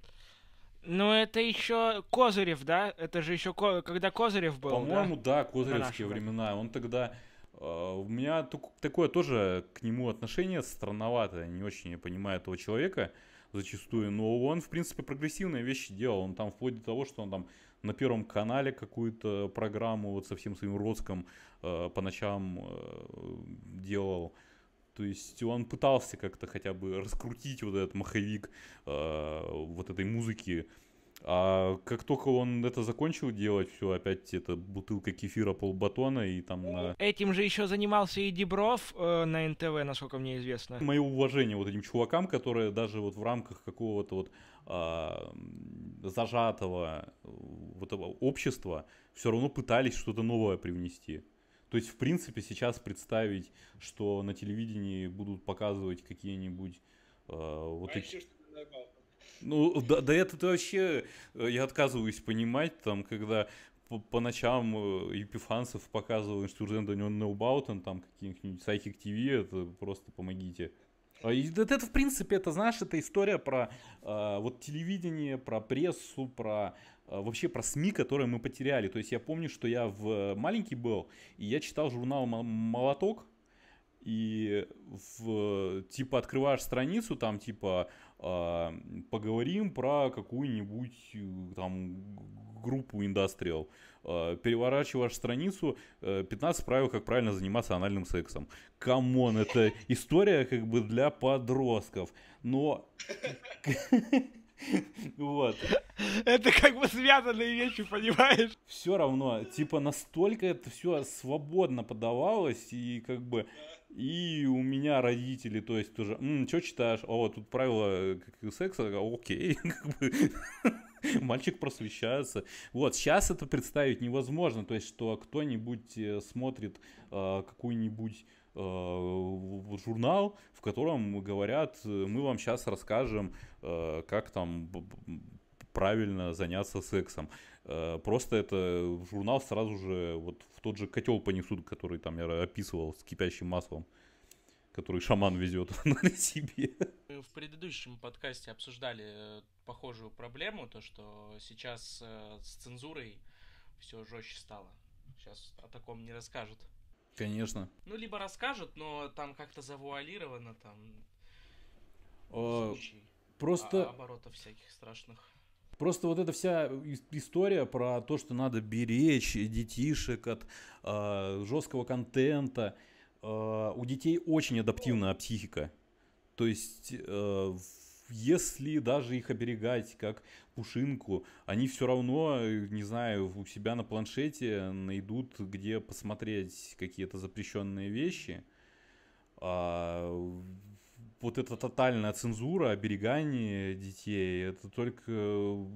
Ну, это еще Козырев, да? Это же еще ко... когда Козырев был. По-моему, да, да Козыревские времена. Он тогда. Э, у меня такое тоже к нему отношение странноватое. Не очень я понимаю этого человека зачастую. Но он, в принципе, прогрессивные вещи делал. Он там вплоть до того, что он там на Первом канале какую-то программу вот со всем своим родском э, по ночам э, делал. То есть он пытался как-то хотя бы раскрутить вот этот маховик э, вот этой музыки. А как только он это закончил делать, все, опять это бутылка кефира полбатона и там... На... Этим же еще занимался и Дебров э, на НТВ, насколько мне известно. Мое уважение вот этим чувакам, которые даже вот в рамках какого-то вот а, э, зажатого вот этого общества все равно пытались что-то новое привнести. То есть, в принципе, сейчас представить, что на телевидении будут показывать какие-нибудь э, вот а такие... Ну, да, да это вообще, э, я отказываюсь понимать, там, когда по, по ночам э, Епифанцев показывал инструмент он Неубаутен, там какие-нибудь Psychic TV, это просто помогите. А и это, в принципе, это, знаешь, это история про э, вот телевидение, про прессу, про Э, вообще про СМИ, которые мы потеряли. То есть я помню, что я в э, маленький был, и я читал журнал «Молоток», и в, типа открываешь страницу, там типа э, поговорим про какую-нибудь э, там группу индастриал. Э, переворачиваешь страницу, э, 15 правил, как правильно заниматься анальным сексом. Камон, это история как бы для подростков. Но Вот. Это как бы связанные вещи, понимаешь? Все равно, типа настолько это все свободно подавалось, и как бы... И у меня родители, то есть тоже, что читаешь? О, тут правила э, секса, окей, мальчик просвещается. Вот, сейчас это представить невозможно, то есть, что кто-нибудь э, смотрит э, какую-нибудь Э, журнал, в котором говорят, э, мы вам сейчас расскажем, э, как там правильно заняться сексом. Просто это журнал сразу же вот в тот же котел понесут, который там я описывал с кипящим маслом который шаман везет на себе. Мы в предыдущем подкасте обсуждали похожую проблему, то что сейчас с цензурой все жестче стало. Сейчас о таком не расскажут. Конечно. Ну, либо расскажут, но там как-то завуалировано, там... О, просто... А, оборотов всяких страшных. Просто вот эта вся история про то, что надо беречь детишек от э, жесткого контента. Э, у детей очень адаптивная психика. То есть э, если даже их оберегать как пушинку, они все равно, э, не знаю, у себя на планшете найдут, где посмотреть какие-то запрещенные вещи. А, вот эта тотальная цензура, оберегание детей, это только э,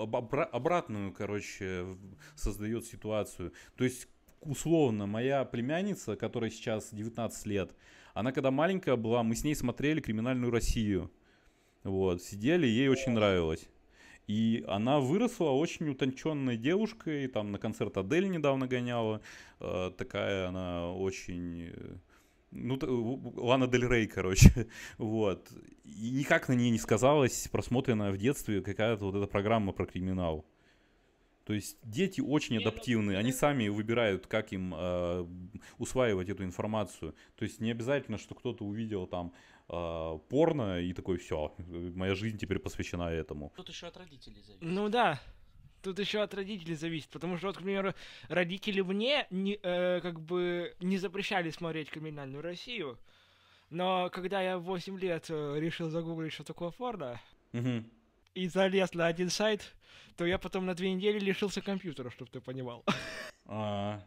обратную, короче, создает ситуацию. То есть, условно, моя племянница, которая сейчас 19 лет, она когда маленькая была, мы с ней смотрели «Криминальную Россию». Вот, сидели, ей очень нравилось. И она выросла очень утонченной девушкой, там на концерт Адель недавно гоняла, э, такая она очень... Э, ну, Лана Дель Рей, короче, вот. И никак на ней не сказалось просмотренная в детстве какая-то вот эта программа про криминал. То есть дети очень ну, адаптивны, они сами выбирают, как им э, усваивать эту информацию. То есть не обязательно, что кто-то увидел там э, порно и такой, все, моя жизнь теперь посвящена этому. Тут еще от родителей зависит. Ну да, тут еще от родителей зависит, потому что, вот, к примеру, родители мне не, э, как бы не запрещали смотреть криминальную Россию, но когда я в 8 лет э, решил загуглить, что такое порно, угу и залез на один сайт, то я потом на две недели лишился компьютера, чтобы ты понимал. А,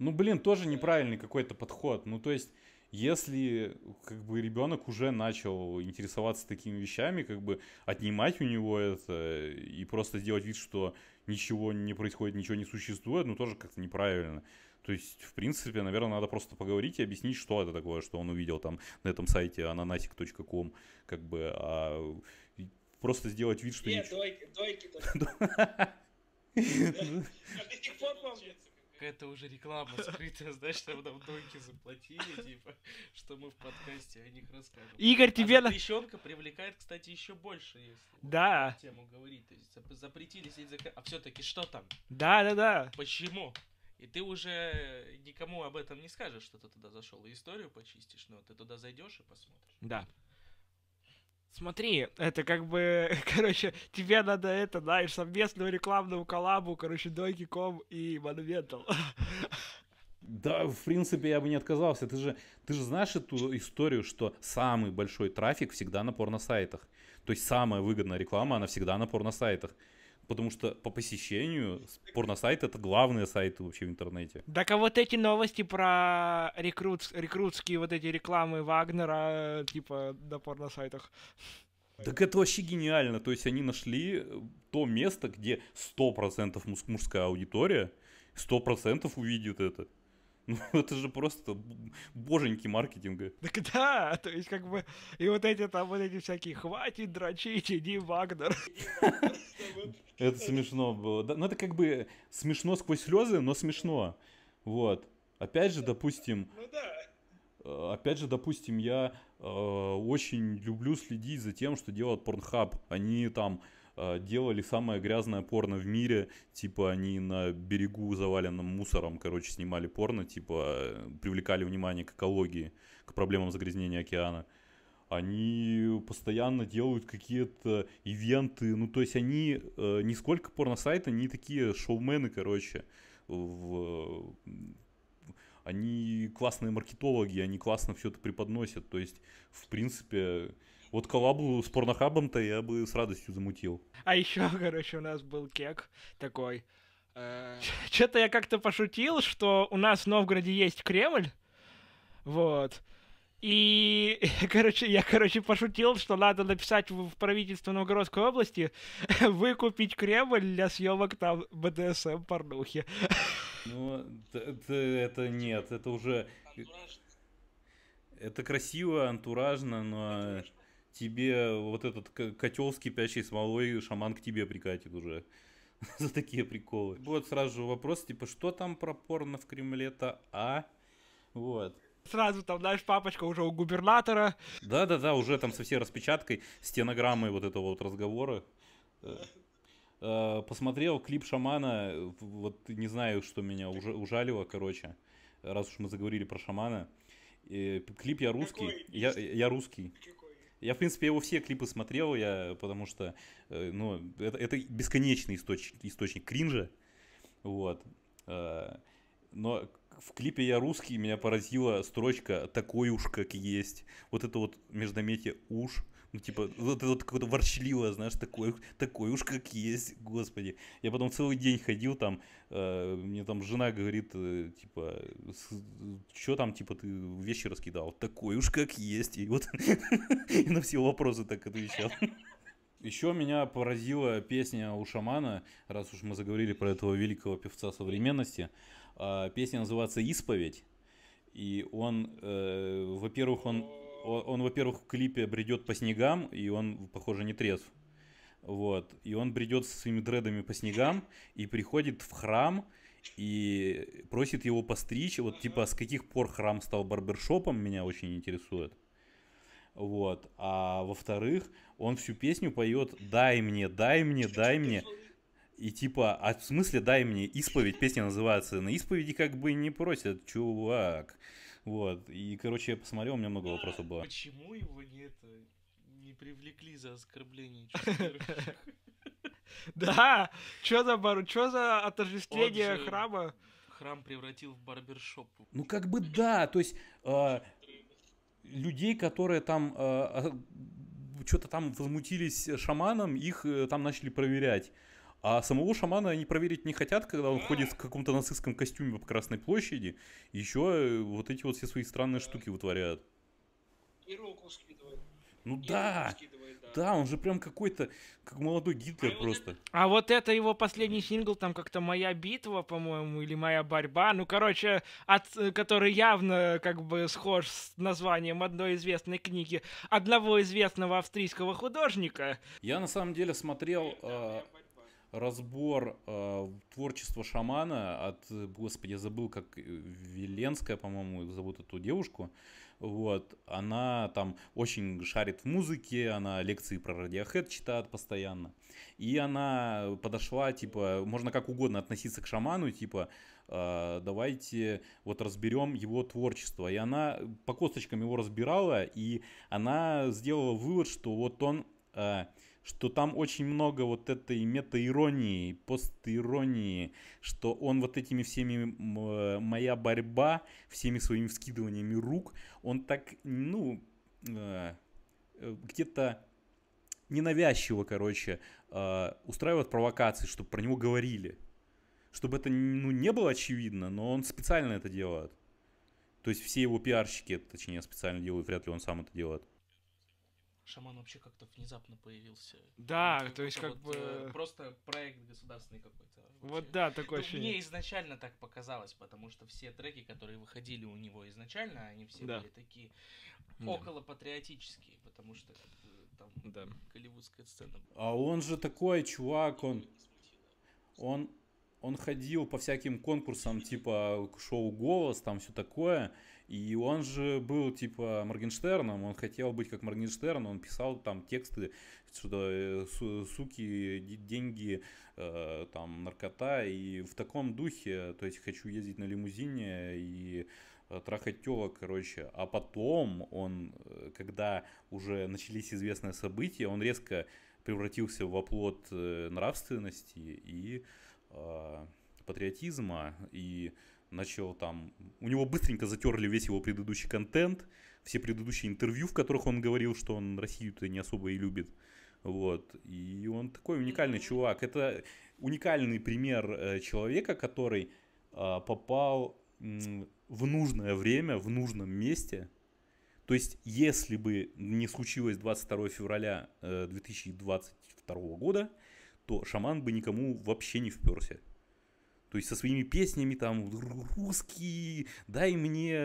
ну, блин, тоже неправильный какой-то подход. Ну, то есть, если как бы ребенок уже начал интересоваться такими вещами, как бы отнимать у него это и просто сделать вид, что ничего не происходит, ничего не существует, ну, тоже как-то неправильно. То есть, в принципе, наверное, надо просто поговорить и объяснить, что это такое, что он увидел там на этом сайте ананасик.ком, как бы, а просто сделать вид, что... Нет, ничего... дойки, дойки. Я до сих пор помню уже реклама скрытая, знаешь, там нам доньки заплатили, типа, что мы в подкасте о них расскажем. Игорь, а тебе... А запрещенка привлекает, кстати, еще больше, если да. тему говорить. То есть запретили сидеть за... А все-таки что там? Да, да, да. Почему? И ты уже никому об этом не скажешь, что ты туда зашел. И историю почистишь, но ты туда зайдешь и посмотришь. Да. Смотри, это как бы, короче, тебе надо это, знаешь, совместную рекламную коллабу, короче, Donkey Kong и Monumental. Да, в принципе, я бы не отказался. Ты же, ты же знаешь эту историю, что самый большой трафик всегда на порно сайтах. То есть самая выгодная реклама, она всегда на порно сайтах потому что по посещению порносайт это главный сайт вообще в интернете. Так а вот эти новости про рекрут, рекрутские вот эти рекламы Вагнера, э, типа, на порносайтах. Так это вообще гениально. То есть они нашли э, то место, где 100% муж- мужская аудитория, 100% увидит это. это же просто боженьки маркетинга. Так да, то есть как бы... И вот эти там, вот эти всякие «Хватит дрочить, иди, Вагнер!» Это смешно было. Ну, это как бы смешно сквозь слезы, но смешно. Вот. Опять же, допустим... Ну э, опять же, допустим, я э, очень люблю следить за тем, что делает Pornhub. Они там а, делали самое грязное порно в мире. Типа они на берегу, заваленном мусором, короче, снимали порно, типа э, привлекали внимание к экологии, к проблемам загрязнения океана. Они постоянно делают какие-то ивенты. Ну, то есть они э, не сколько порносайта, они такие шоумены, короче, в они классные маркетологи, они классно все это преподносят. То есть, в принципе, вот коллабу с порнохабом-то я бы с радостью замутил. А еще, короче, у нас был кек такой. Э, Что-то я как-то пошутил, что у нас в Новгороде есть Кремль. Вот. И, короче, я, короче, пошутил, что надо написать в правительство Новгородской области выкупить Кремль для съемок там БДСМ порнухи. Ну, это, это нет, это уже... Это красиво, антуражно, но... Антуражно тебе вот этот котел с кипящей смолой шаман к тебе прикатит уже. За такие приколы. Вот сразу же вопрос, типа, что там про порно в Кремле-то, а? Вот. Сразу там, знаешь, папочка уже у губернатора. Да-да-да, уже там со всей распечаткой, стенограммой вот этого вот разговора. Э, э, посмотрел клип шамана, вот не знаю, что меня уже ужалило, короче, раз уж мы заговорили про шамана. Э, клип я русский, я, я русский. Я, в принципе, его все клипы смотрел, я, потому что, э, ну, это, это бесконечный источник, источник кринжа, вот. Э, но в клипе «Я русский» меня поразила строчка «Такой уж, как есть». Вот это вот междометие «уж», ну, типа, вот, вот какое-то ворчливое, знаешь, такое, такое уж как есть, господи. Я потом целый день ходил там, э, мне там жена говорит, э, типа, что там, типа, ты вещи раскидал? Такой уж как есть. И вот на все вопросы так отвечал. Еще меня поразила песня у шамана, раз уж мы заговорили про этого великого певца современности. А, песня называется «Исповедь». И он, э, во-первых, он он, он во-первых, в клипе бредет по снегам, и он, похоже, не трезв. Вот. И он бредет со своими дредами по снегам и приходит в храм и просит его постричь. Вот типа с каких пор храм стал барбершопом, меня очень интересует. Вот. А во-вторых, он всю песню поет «Дай мне, дай мне, дай мне». И типа, а в смысле дай мне исповедь? Песня называется «На исповеди как бы не просят, чувак». Вот. И, короче, я посмотрел, у меня много вопросов было. Почему его не это не привлекли за оскорбление Да, что за бару, что за отождествление храма? Храм превратил в барбершоп. Ну как бы да, то есть а, людей, которые там а, а, что-то там возмутились шаманом, их э, там начали проверять. А самого шамана они проверить не хотят, когда он ходит в каком-то нацистском костюме по Красной площади. Еще э, вот эти вот все свои странные штуки вытворяют. И руку скидывает. Ну и да, да, да, он же прям какой-то, как молодой Гитлер а просто. Вот это... А вот это его последний сингл, там как-то «Моя битва», по-моему, или «Моя борьба», ну, короче, от, э, который явно э, как бы схож с названием одной известной книги одного известного австрийского художника. Я на самом деле смотрел... Да, э разбор э, творчества шамана от, господи, я забыл, как э, Веленская, по-моему, зовут эту девушку, вот, она там очень шарит в музыке, она лекции про радиохэд читает постоянно, и она подошла, типа, можно как угодно относиться к шаману, типа, э, давайте вот разберем его творчество, и она по косточкам его разбирала, и она сделала вывод, что вот он... Э, что там очень много вот этой мета-иронии, пост-иронии, что он вот этими всеми, э, моя борьба, всеми своими вскидываниями рук, он так, ну, э, э, где-то ненавязчиво, короче, устраивает провокации, чтобы про него говорили. Чтобы это ну, не было очевидно, но он специально это делает. То есть все его пиарщики точнее, специально делают, вряд ли он сам это делает. Шаман вообще как-то внезапно появился. Да, как то есть как вот, э, бы... просто проект государственный какой-то. Вот да, такое ну, ощущение. Мне изначально так показалось, потому что все треки, которые выходили у него изначально, они все да. были такие около патриотические, потому что там да. голливудская сцена. А он же такой чувак, он... Он, он ходил по всяким конкурсам, типа шоу «Голос», там все такое, и он же был типа Моргенштерном, он хотел быть как Моргенштерн, он писал там тексты, что э, суки, деньги, э, там наркота и в таком духе, то есть хочу ездить на лимузине и э, трахать телок, короче. А потом он, э, когда уже начались известные события, он резко превратился в оплот нравственности и э, патриотизма и начал там... У него быстренько затерли весь его предыдущий контент, все предыдущие интервью, в которых он говорил, что он Россию-то не особо и любит. Вот. И он такой уникальный чувак. Это уникальный пример э, человека, который а, попал в нужное время, в нужном месте. То есть, если бы не случилось 22 февраля 2022 э, года, то шаман бы никому вообще не вперся. То есть со своими песнями там русские, дай мне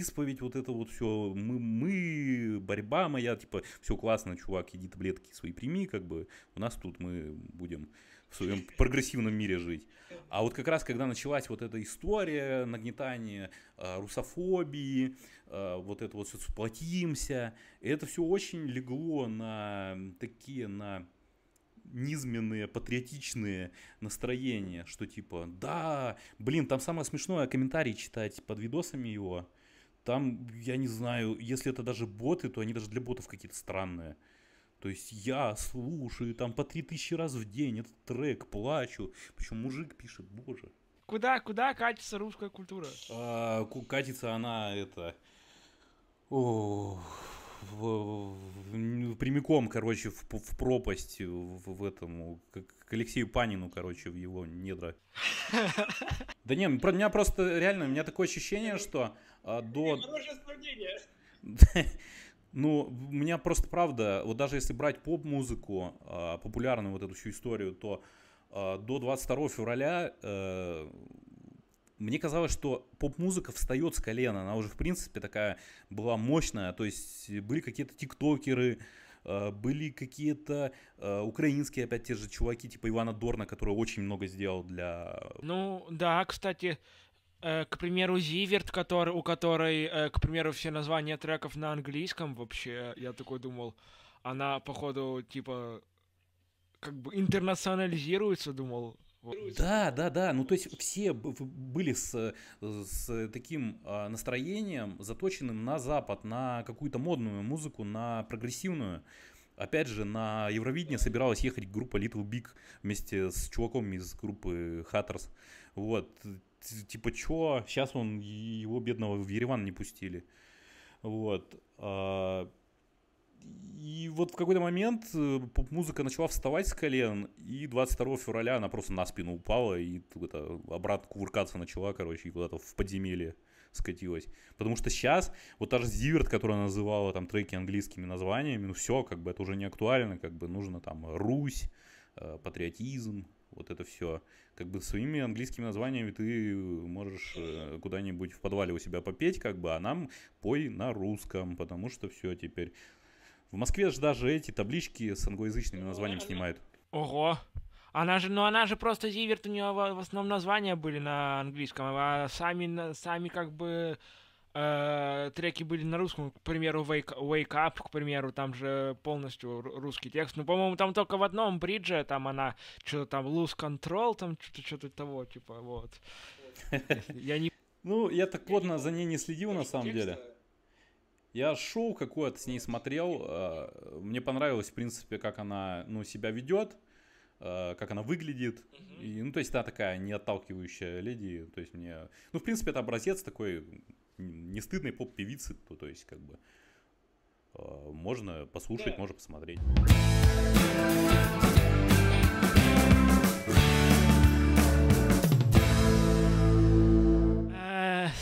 исповедь, вот это вот все, мы, мы, борьба моя, типа, все классно, чувак, иди таблетки свои прими, как бы, у нас тут мы будем в своем прогрессивном мире жить. А вот как раз, когда началась вот эта история нагнетания э, русофобии, э, вот это вот все сплотимся, это все очень легло на такие, на низменные, патриотичные настроения, что типа, да, блин, там самое смешное, комментарии читать под видосами его, там, я не знаю, если это даже боты, то они даже для ботов какие-то странные. То есть я слушаю там по 3000 раз в день этот трек, плачу. Причем мужик пишет, боже. Куда, куда катится русская культура? А, катится она это... Ох в, в, прямиком, короче, в, в пропасть э, в, в этом, к, к Алексею Панину, короче, в его недра. Да не, ну, у меня просто реально, у меня такое ощущение, что а, до... Ну, у меня просто правда, вот даже если брать поп-музыку, а, популярную вот эту всю историю, то а, до 22 февраля э, мне казалось, что поп-музыка встает с колена, она уже, в принципе, такая была мощная, то есть были какие-то тиктокеры, э, были какие-то э, украинские, опять те же чуваки, типа Ивана Дорна, который очень много сделал для... Ну, да, кстати, э, к примеру, Зиверт, который, у которой, к примеру, все названия треков на английском вообще, я такой думал, она, походу, типа, как бы интернационализируется, думал, да, да, да. Ну, то есть все были с, с таким а, настроением, заточенным на Запад, на какую-то модную музыку, на прогрессивную. Опять же, на Евровидение собиралась ехать группа Little Big вместе с чуваком из группы Hatters. Вот. Типа, чё? Сейчас он его бедного в Ереван не пустили. Вот. А, и вот в какой-то момент э, поп-музыка начала вставать с колен, и 22 февраля она просто на спину упала, и это, обратно кувыркаться начала, короче, и куда-то в подземелье скатилась. Потому что сейчас вот та же Зиверт, которая называла там треки английскими названиями, ну все, как бы это уже не актуально, как бы нужно там Русь, э, патриотизм, вот это все. Как бы своими английскими названиями ты можешь э, куда-нибудь в подвале у себя попеть, как бы, а нам пой на русском, потому что все теперь в Москве же даже эти таблички с англоязычными названием снимают. Ого! Она же, ну она же просто Зиверт, у нее в основном названия были на английском, а сами, сами как бы э, треки были на русском, к примеру, Wake, Wake Up, к примеру, там же полностью русский текст. Ну, по-моему, там только в одном бридже, там она что-то там Lose Control, там что-то что-то того, типа, вот. Я не... Ну, я так плотно за ней не следил, на самом деле. Я шоу какое-то с ней смотрел. Э, мне понравилось, в принципе, как она ну, себя ведет, э, как она выглядит. И, ну, то есть, она такая неотталкивающая леди. То есть, мне... Ну, в принципе, это образец такой не стыдной поп-певицы. То, то есть, как бы... Э, можно послушать, да. можно посмотреть.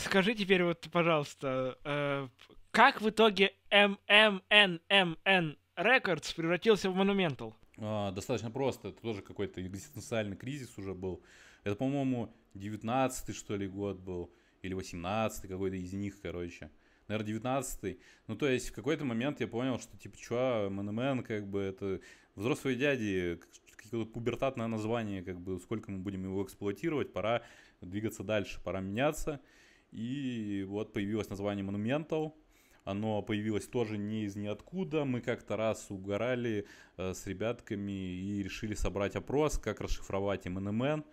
скажи теперь вот, пожалуйста, как в итоге MMNMN Records превратился в Monumental? А, достаточно просто. Это тоже какой-то экзистенциальный кризис уже был. Это, по-моему, 19-й, что ли, год был. Или 18-й какой-то из них, короче. Наверное, 19-й. Ну, то есть, в какой-то момент я понял, что, типа, чё, МНМН, как бы, это взрослые дяди, какое-то пубертатное название, как бы, сколько мы будем его эксплуатировать, пора двигаться дальше, пора меняться. И вот появилось название Monumental, оно появилось тоже не из ниоткуда. Мы как-то раз угорали э, с ребятками и решили собрать опрос, как расшифровать МНМН.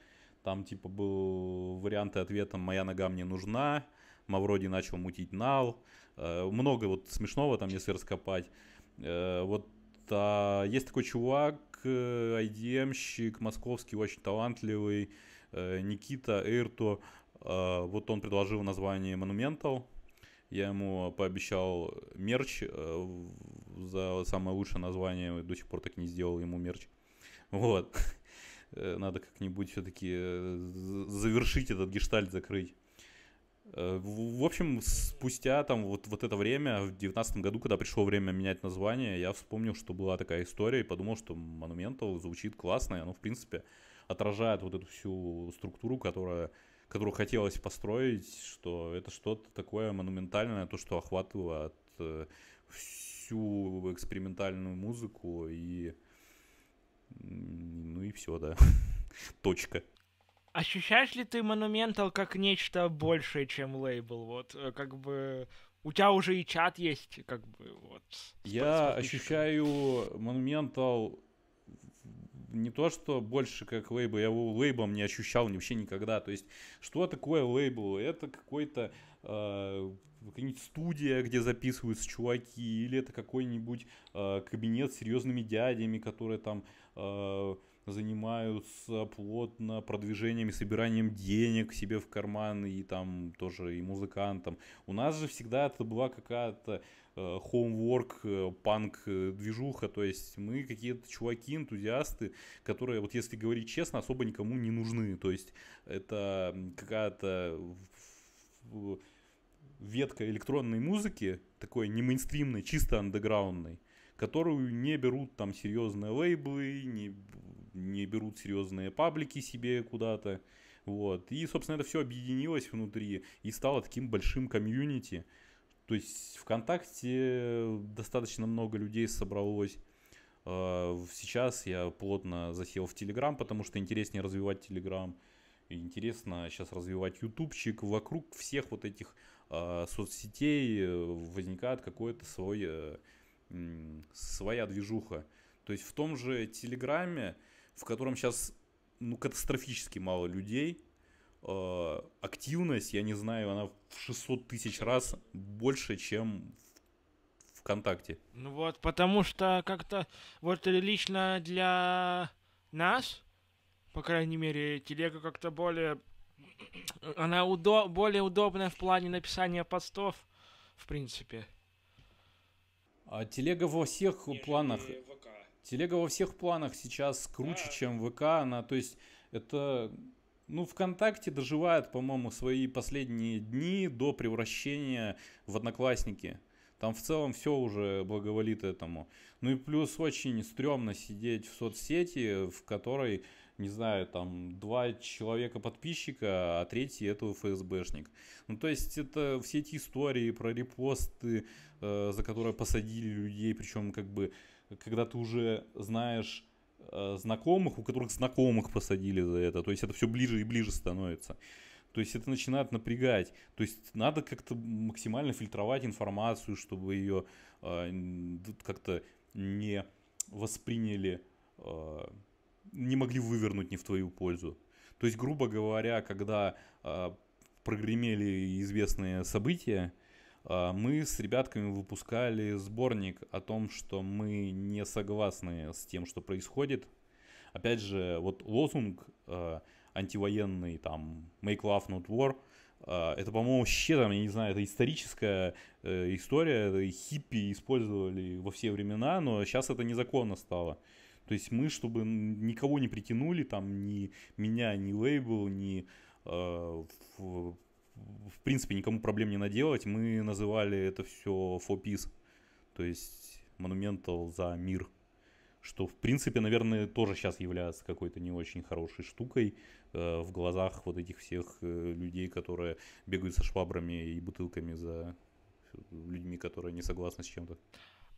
Там типа был варианты ответа «Моя нога мне нужна», Мавроди начал мутить нал. Э, много вот смешного там, если раскопать. Э, вот а, есть такой чувак, IDM-щик, э, московский, очень талантливый, э, Никита Эйрто. Э, вот он предложил название "Монументал". Я ему пообещал мерч э, за самое лучшее название. До сих пор так не сделал ему мерч. Вот. Э, надо как-нибудь все-таки э, завершить этот гештальт, закрыть. В общем, спустя там вот, вот это время, в девятнадцатом году, когда пришло время менять название, я вспомнил, что была такая история и подумал, что Monumental звучит классно, и оно, в принципе, отражает вот эту всю структуру, которая которую хотелось построить, что это что-то такое монументальное, то, что охватывало э, всю экспериментальную музыку и ну и все, да. Точка. Ощущаешь ли ты Monumental как нечто большее, чем лейбл? Вот, э, как бы, у тебя уже и чат есть, как бы, вот. Я ощущаю Monumental не то, что больше как лейбл, я его лейблом не ощущал вообще никогда. То есть, что такое лейбл? Это какой-то э, какая-нибудь студия, где записываются чуваки, или это какой-нибудь э, кабинет с серьезными дядями, которые там э, занимаются плотно продвижением и собиранием денег себе в карман и там тоже и музыкантам. У нас же всегда это была какая-то э, homework панк э, э, движуха, то есть мы какие-то чуваки, энтузиасты, которые, вот если говорить честно, особо никому не нужны, то есть это какая-то ветка электронной музыки, такой не мейнстримной, чисто андеграундной, которую не берут там серьезные лейблы, не не берут серьезные паблики себе куда-то. Вот. И, собственно, это все объединилось внутри и стало таким большим комьюнити. То есть ВКонтакте достаточно много людей собралось. А, сейчас я плотно засел в Телеграм, потому что интереснее развивать Телеграм. Интересно сейчас развивать ютубчик. Вокруг всех вот этих а, соцсетей э, возникает какое то свое своя движуха. То есть в том же Телеграме в котором сейчас ну, катастрофически мало людей. Э, активность, я не знаю, она в 600 тысяч раз больше, чем в ВКонтакте. Ну вот, потому что как-то вот лично для нас, по крайней мере, телега как-то более... Она удо... более удобная в плане написания постов, в принципе. А телега во всех Нежели планах. Телега во всех планах сейчас круче, чем ВК. Она, то есть, это... Ну, ВКонтакте доживает, по-моему, свои последние дни до превращения в Одноклассники. Там в целом все уже благоволит этому. Ну и плюс очень стрёмно сидеть в соцсети, в которой, не знаю, там два человека подписчика, а третий это ФСБшник. Ну то есть это все эти истории про репосты, э, за которые посадили людей, причем как бы когда ты уже знаешь э, знакомых, у которых знакомых посадили за это. То есть это все ближе и ближе становится. То есть это начинает напрягать. То есть надо как-то максимально фильтровать информацию, чтобы ее э, как-то не восприняли, э, не могли вывернуть не в твою пользу. То есть, грубо говоря, когда э, прогремели известные события, а, мы с ребятками выпускали сборник о том, что мы не согласны с тем, что происходит. Опять же, вот лозунг э, антивоенный, там, make love not war, э, это, по-моему, вообще, там, я не знаю, это историческая э, история, это хиппи использовали во все времена, но сейчас это незаконно стало. То есть мы, чтобы никого не притянули, там, ни меня, ни лейбл, ни э, в принципе никому проблем не наделать. Мы называли это все фопис, то есть монументал за мир. Что, в принципе, наверное, тоже сейчас является какой-то не очень хорошей штукой э, в глазах вот этих всех э, людей, которые бегают со швабрами и бутылками за людьми, которые не согласны с чем-то.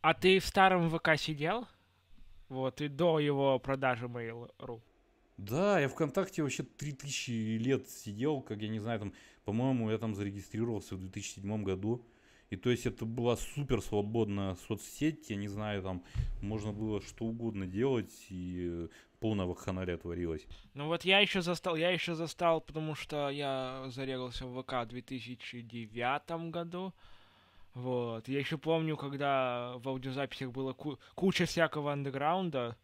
А ты в старом ВК сидел? Вот, и до его продажи Mail.ru. Да, я ВКонтакте вообще 3000 лет сидел, как я не знаю, там по-моему, я там зарегистрировался в 2007 году. И то есть это была супер свободная соцсеть, я не знаю, там можно было что угодно делать, и полного вакханалия творилась. Ну вот я еще застал, я еще застал, потому что я зарегался в ВК в 2009 году. Вот. Я еще помню, когда в аудиозаписях было ку- куча всякого андеграунда.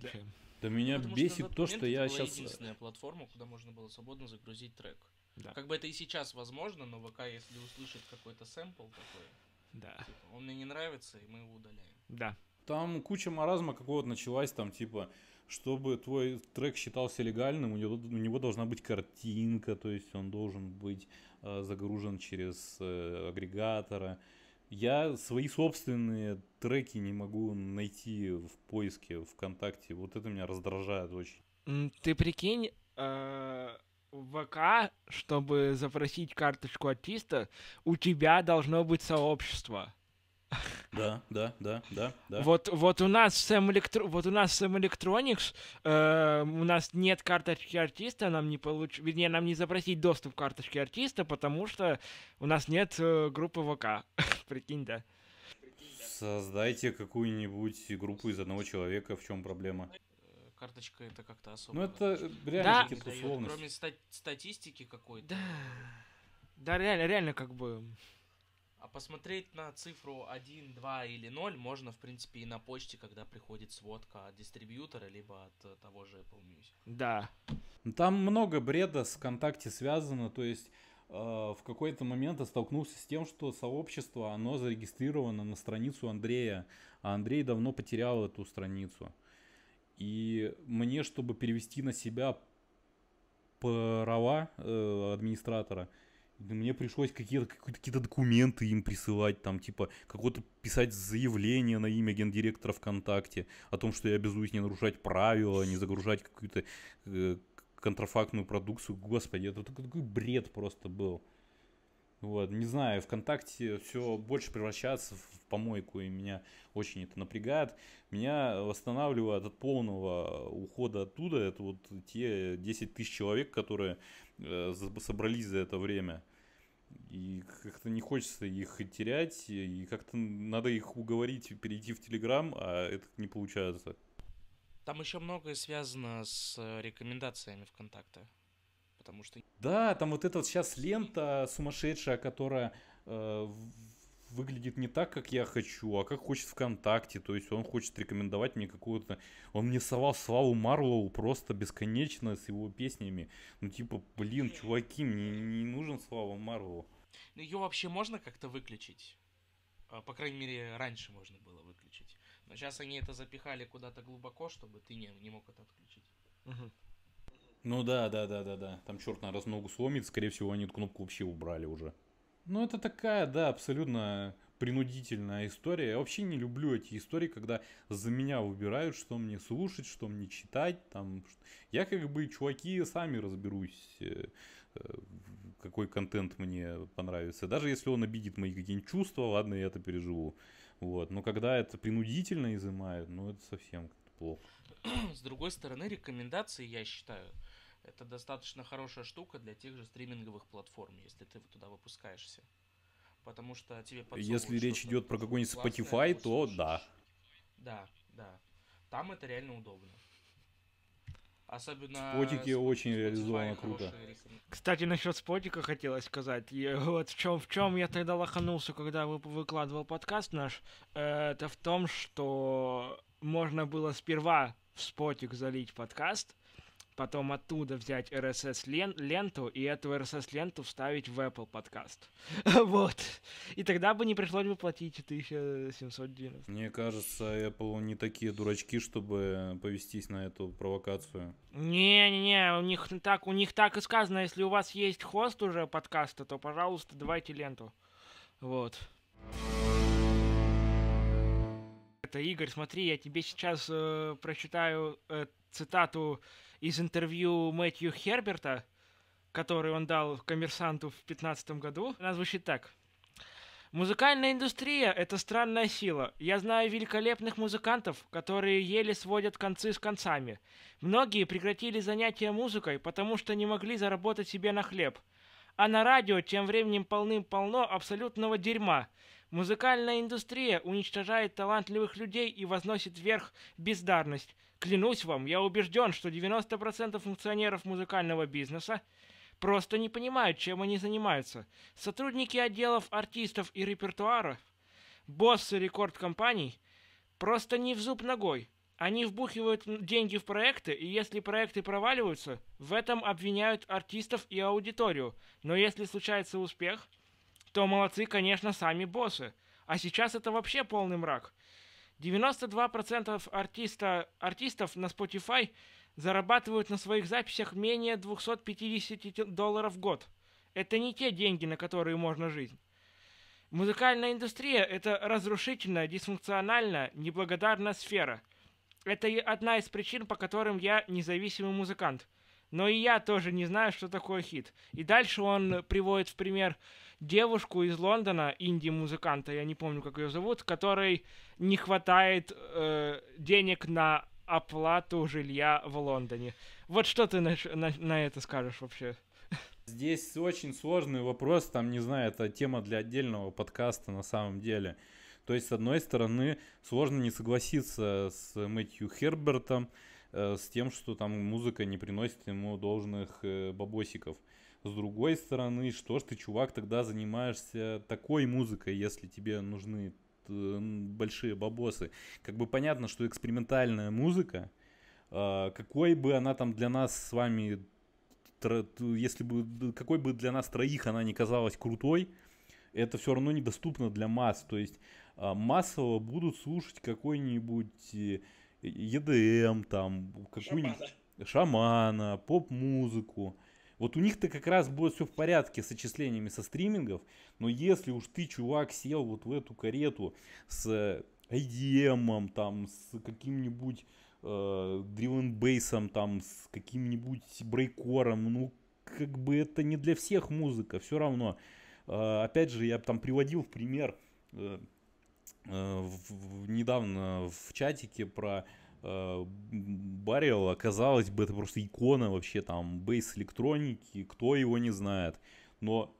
Да, меня ну, бесит то, что я сейчас... Это единственная платформа, куда можно было свободно загрузить трек. Да. Как бы это и сейчас возможно, но ВК, если услышит какой-то сэмпл такой, да. типа, он мне не нравится, и мы его удаляем. Да. Там куча маразма какого-то началась, там типа, чтобы твой трек считался легальным, у него, у него должна быть картинка, то есть он должен быть э, загружен через э, агрегатора. Я свои собственные треки не могу найти в поиске ВКонтакте. Вот это меня раздражает очень. Ты прикинь, э, ВК, чтобы запросить карточку артиста, у тебя должно быть сообщество. Да, да, да, да, да. Вот, вот у нас Сэм Электро... вот у нас Сэм Электроникс, э, у нас нет карточки артиста, нам не получ... вернее, нам не запросить доступ к карточке артиста, потому что у нас нет э, группы ВК. Прикинь, да. Создайте какую-нибудь группу из одного человека, в чем проблема? карточка это как-то особо. Ну это реально да, какие-то условности. Кроме стат- статистики какой-то. Да. Да, реально, реально как бы... А посмотреть на цифру 1, 2 или 0 можно, в принципе, и на почте, когда приходит сводка от дистрибьютора, либо от э, того же Apple Music. Да. Ну, там много бреда с ВКонтакте связано, то есть э, в какой-то момент я столкнулся с тем, что сообщество, оно зарегистрировано на страницу Андрея, а Андрей давно потерял эту страницу. И мне, чтобы перевести на себя права э, администратора, ну, мне пришлось какие-то какие документы им присылать, там, типа, какое-то писать заявление на имя гендиректора ВКонтакте о том, что я обязуюсь не нарушать правила, не загружать какую-то э, контрафактную продукцию. Господи, это такой бред просто был. Вот, не знаю, ВКонтакте все больше превращается в помойку, и меня очень это напрягает. Меня восстанавливает от полного ухода оттуда, это вот те 10 тысяч человек, которые э, собрались за это время. И как-то не хочется их терять, и как-то надо их уговорить перейти в Телеграм, а это не получается. Там еще многое связано с э, рекомендациями ВКонтакте потому что... Да, там вот эта вот сейчас лента сумасшедшая, которая э, выглядит не так, как я хочу, а как хочет ВКонтакте. То есть он хочет рекомендовать мне какую-то... Он мне совал Славу Марлоу просто бесконечно с его песнями. Ну типа, блин, чуваки, мне не нужен Слава Марлоу. Ну ее вообще можно как-то выключить? А, по крайней мере, раньше можно было выключить. Но сейчас они это запихали куда-то глубоко, чтобы ты не, не мог это отключить. Угу. Ну да, да, да, да, да. Там черт, наверное, раз ногу сломит, скорее всего, они эту кнопку вообще убрали уже. Ну, это такая, да, абсолютно принудительная история. Я вообще не люблю эти истории, когда за меня выбирают, что мне слушать, что мне читать. Там. Я как бы, чуваки, сами разберусь, э, э, какой контент мне понравится. Даже если он обидит мои какие-нибудь чувства, ладно, я это переживу. Вот. Но когда это принудительно изымают, ну, это совсем плохо. С другой стороны, рекомендации, я считаю, это достаточно хорошая штука для тех же стриминговых платформ, если ты туда выпускаешься. Потому что тебе Если речь идет про какой-нибудь Spotify, то да. Да, да. Там это реально удобно. Особенно... Спотики очень реализовано круто. Кстати, насчет спотика хотелось сказать. И вот в чем, в чем я тогда лоханулся, когда вы выкладывал подкаст наш, э, это в том, что можно было сперва в спотик залить подкаст, потом оттуда взять RSS-ленту и эту RSS-ленту вставить в Apple подкаст. вот. И тогда бы не пришлось бы платить 1790. Мне кажется, Apple не такие дурачки, чтобы повестись на эту провокацию. Не-не-не, у них так, у них так и сказано, если у вас есть хост уже подкаста, то, пожалуйста, давайте ленту. Вот. Это Игорь, смотри, я тебе сейчас э, прочитаю э, цитату из интервью Мэтью Херберта, который он дал коммерсанту в 2015 году. Она звучит так. Музыкальная индустрия — это странная сила. Я знаю великолепных музыкантов, которые еле сводят концы с концами. Многие прекратили занятия музыкой, потому что не могли заработать себе на хлеб. А на радио тем временем полным-полно абсолютного дерьма. Музыкальная индустрия уничтожает талантливых людей и возносит вверх бездарность. Клянусь вам, я убежден, что 90% функционеров музыкального бизнеса просто не понимают, чем они занимаются. Сотрудники отделов артистов и репертуара, боссы рекорд-компаний просто не в зуб ногой. Они вбухивают деньги в проекты, и если проекты проваливаются, в этом обвиняют артистов и аудиторию. Но если случается успех, то молодцы, конечно, сами боссы. А сейчас это вообще полный мрак. 92% артиста, артистов на Spotify зарабатывают на своих записях менее 250 долларов в год. Это не те деньги, на которые можно жить. Музыкальная индустрия – это разрушительная, дисфункциональная, неблагодарная сфера. Это одна из причин, по которым я независимый музыкант. Но и я тоже не знаю, что такое хит. И дальше он приводит в пример девушку из Лондона, инди-музыканта, я не помню, как ее зовут, которой не хватает э, денег на оплату жилья в Лондоне. Вот что ты на, на, на это скажешь вообще? Здесь очень сложный вопрос, там, не знаю, это тема для отдельного подкаста на самом деле. То есть, с одной стороны, сложно не согласиться с Мэтью Хербертом, э, с тем, что там музыка не приносит ему должных э, бабосиков. С другой стороны, что ж ты, чувак, тогда занимаешься такой музыкой, если тебе нужны э, большие бабосы. Как бы понятно, что экспериментальная музыка, а, какой бы она там для нас с вами, если бы, какой бы для нас троих она не казалась крутой, это все равно недоступно для масс. То есть а, массово будут слушать какой-нибудь EDM, э, там, какую-нибудь шамана, шамана поп-музыку. Вот у них-то как раз будет все в порядке с отчислениями со стримингов, но если уж ты, чувак, сел вот в эту карету с IDM, там, с каким-нибудь э, Driven Bass, там, с каким-нибудь брейкором, ну, как бы это не для всех музыка, все равно. Э, опять же, я там приводил в пример э, э, в, в, недавно в чатике про э, Э, Баррел оказалось бы это просто икона вообще там бейс электроники, кто его не знает. Но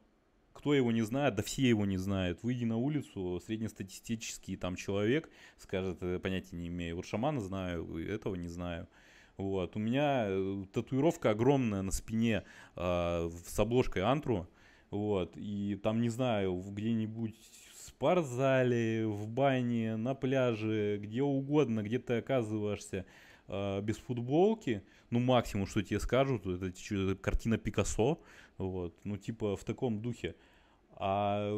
кто его не знает, да все его не знают. Выйди на улицу, среднестатистический там человек скажет, э, понятия не имею, вот шамана знаю, этого не знаю. Вот. У меня э, татуировка огромная на спине э, с обложкой Антру. Вот. И там, не знаю, где-нибудь спортзале, в бане, на пляже, где угодно, где ты оказываешься э, без футболки, ну максимум, что тебе скажут, это, это картина Пикассо, вот, ну типа в таком духе. А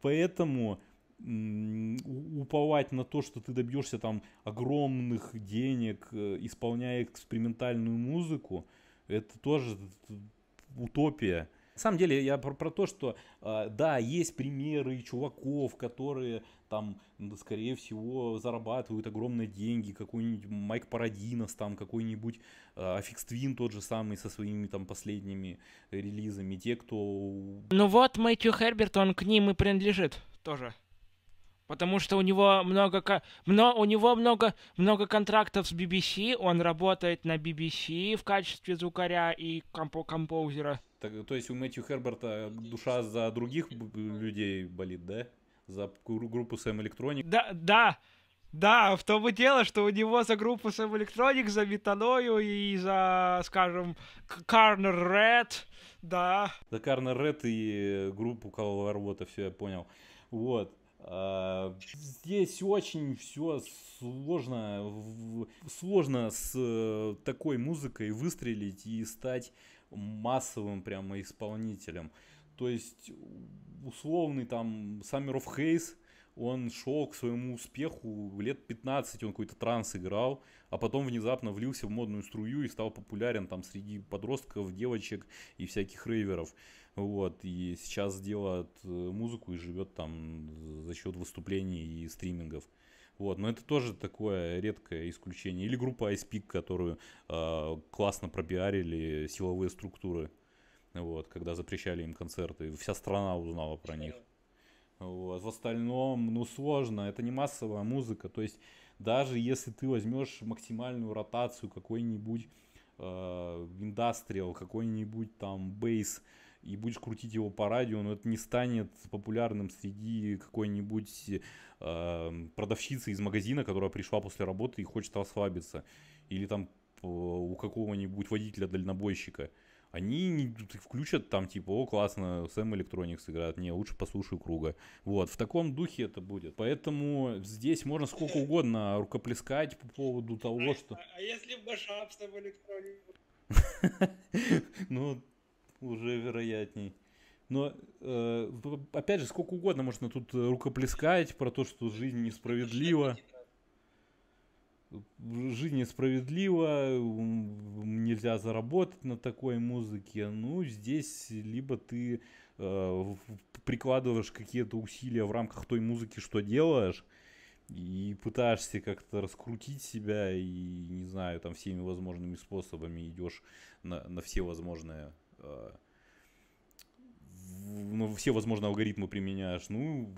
поэтому уповать на то, что ты добьешься там огромных денег, э, исполняя экспериментальную музыку, это тоже э, утопия. На самом деле я про, про то, что э, да, есть примеры чуваков, которые там, скорее всего, зарабатывают огромные деньги, какой-нибудь Майк Парадинос, там какой-нибудь а, Афикс э, Твин тот же самый со своими там последними релизами, те, кто... Ну вот Мэтью Херберт, он к ним и принадлежит тоже. Потому что у него много, но у него много, много контрактов с BBC, он работает на BBC в качестве звукаря и компо композера. Так, то есть у Мэтью Херберта душа за других людей болит, да? За группу Сэм Электроник? Да, да, да, в том и дело, что у него за группу Сэм Электроник, за Метаною и за, скажем, Карнер Ред, да. За Карнер Ред и группу Коловорота, все, я понял. Вот. А, здесь очень все сложно, сложно с э, такой музыкой выстрелить и стать массовым прямо исполнителем. То есть условный там Summer of Haze, он шел к своему успеху лет 15, он какой-то транс играл, а потом внезапно влился в модную струю и стал популярен там среди подростков, девочек и всяких рейверов. Вот, и сейчас делает э, музыку и живет там за счет выступлений и стримингов. Вот, но это тоже такое редкое исключение. Или группа Icepeak, которую э, классно пропиарили силовые структуры, вот, когда запрещали им концерты. Вся страна узнала про них. Вот. В остальном, ну, сложно. Это не массовая музыка. То есть, даже если ты возьмешь максимальную ротацию какой-нибудь а, индастриал, э, какой-нибудь там бейс, э, и будешь крутить его по радио, но это не станет популярным среди какой-нибудь э, продавщицы из магазина, которая пришла после работы и хочет расслабиться. Или там э, у какого-нибудь водителя-дальнобойщика. Они не включат там типа, о, классно, Сэм Электроник сыграет, не, лучше послушаю круга. Вот, в таком духе это будет. Поэтому здесь можно сколько угодно рукоплескать по поводу того, а, что... А, а если бы Шап Сэм Электроник? Ну, уже вероятней. Но, э, опять же, сколько угодно можно тут э, рукоплескать про то, что жизнь несправедлива. Жизнь несправедлива, нельзя заработать на такой музыке. Ну, здесь либо ты э, прикладываешь какие-то усилия в рамках той музыки, что делаешь, и пытаешься как-то раскрутить себя, и, не знаю, там всеми возможными способами идешь на, на все возможные Э, ну, все возможные алгоритмы применяешь, ну,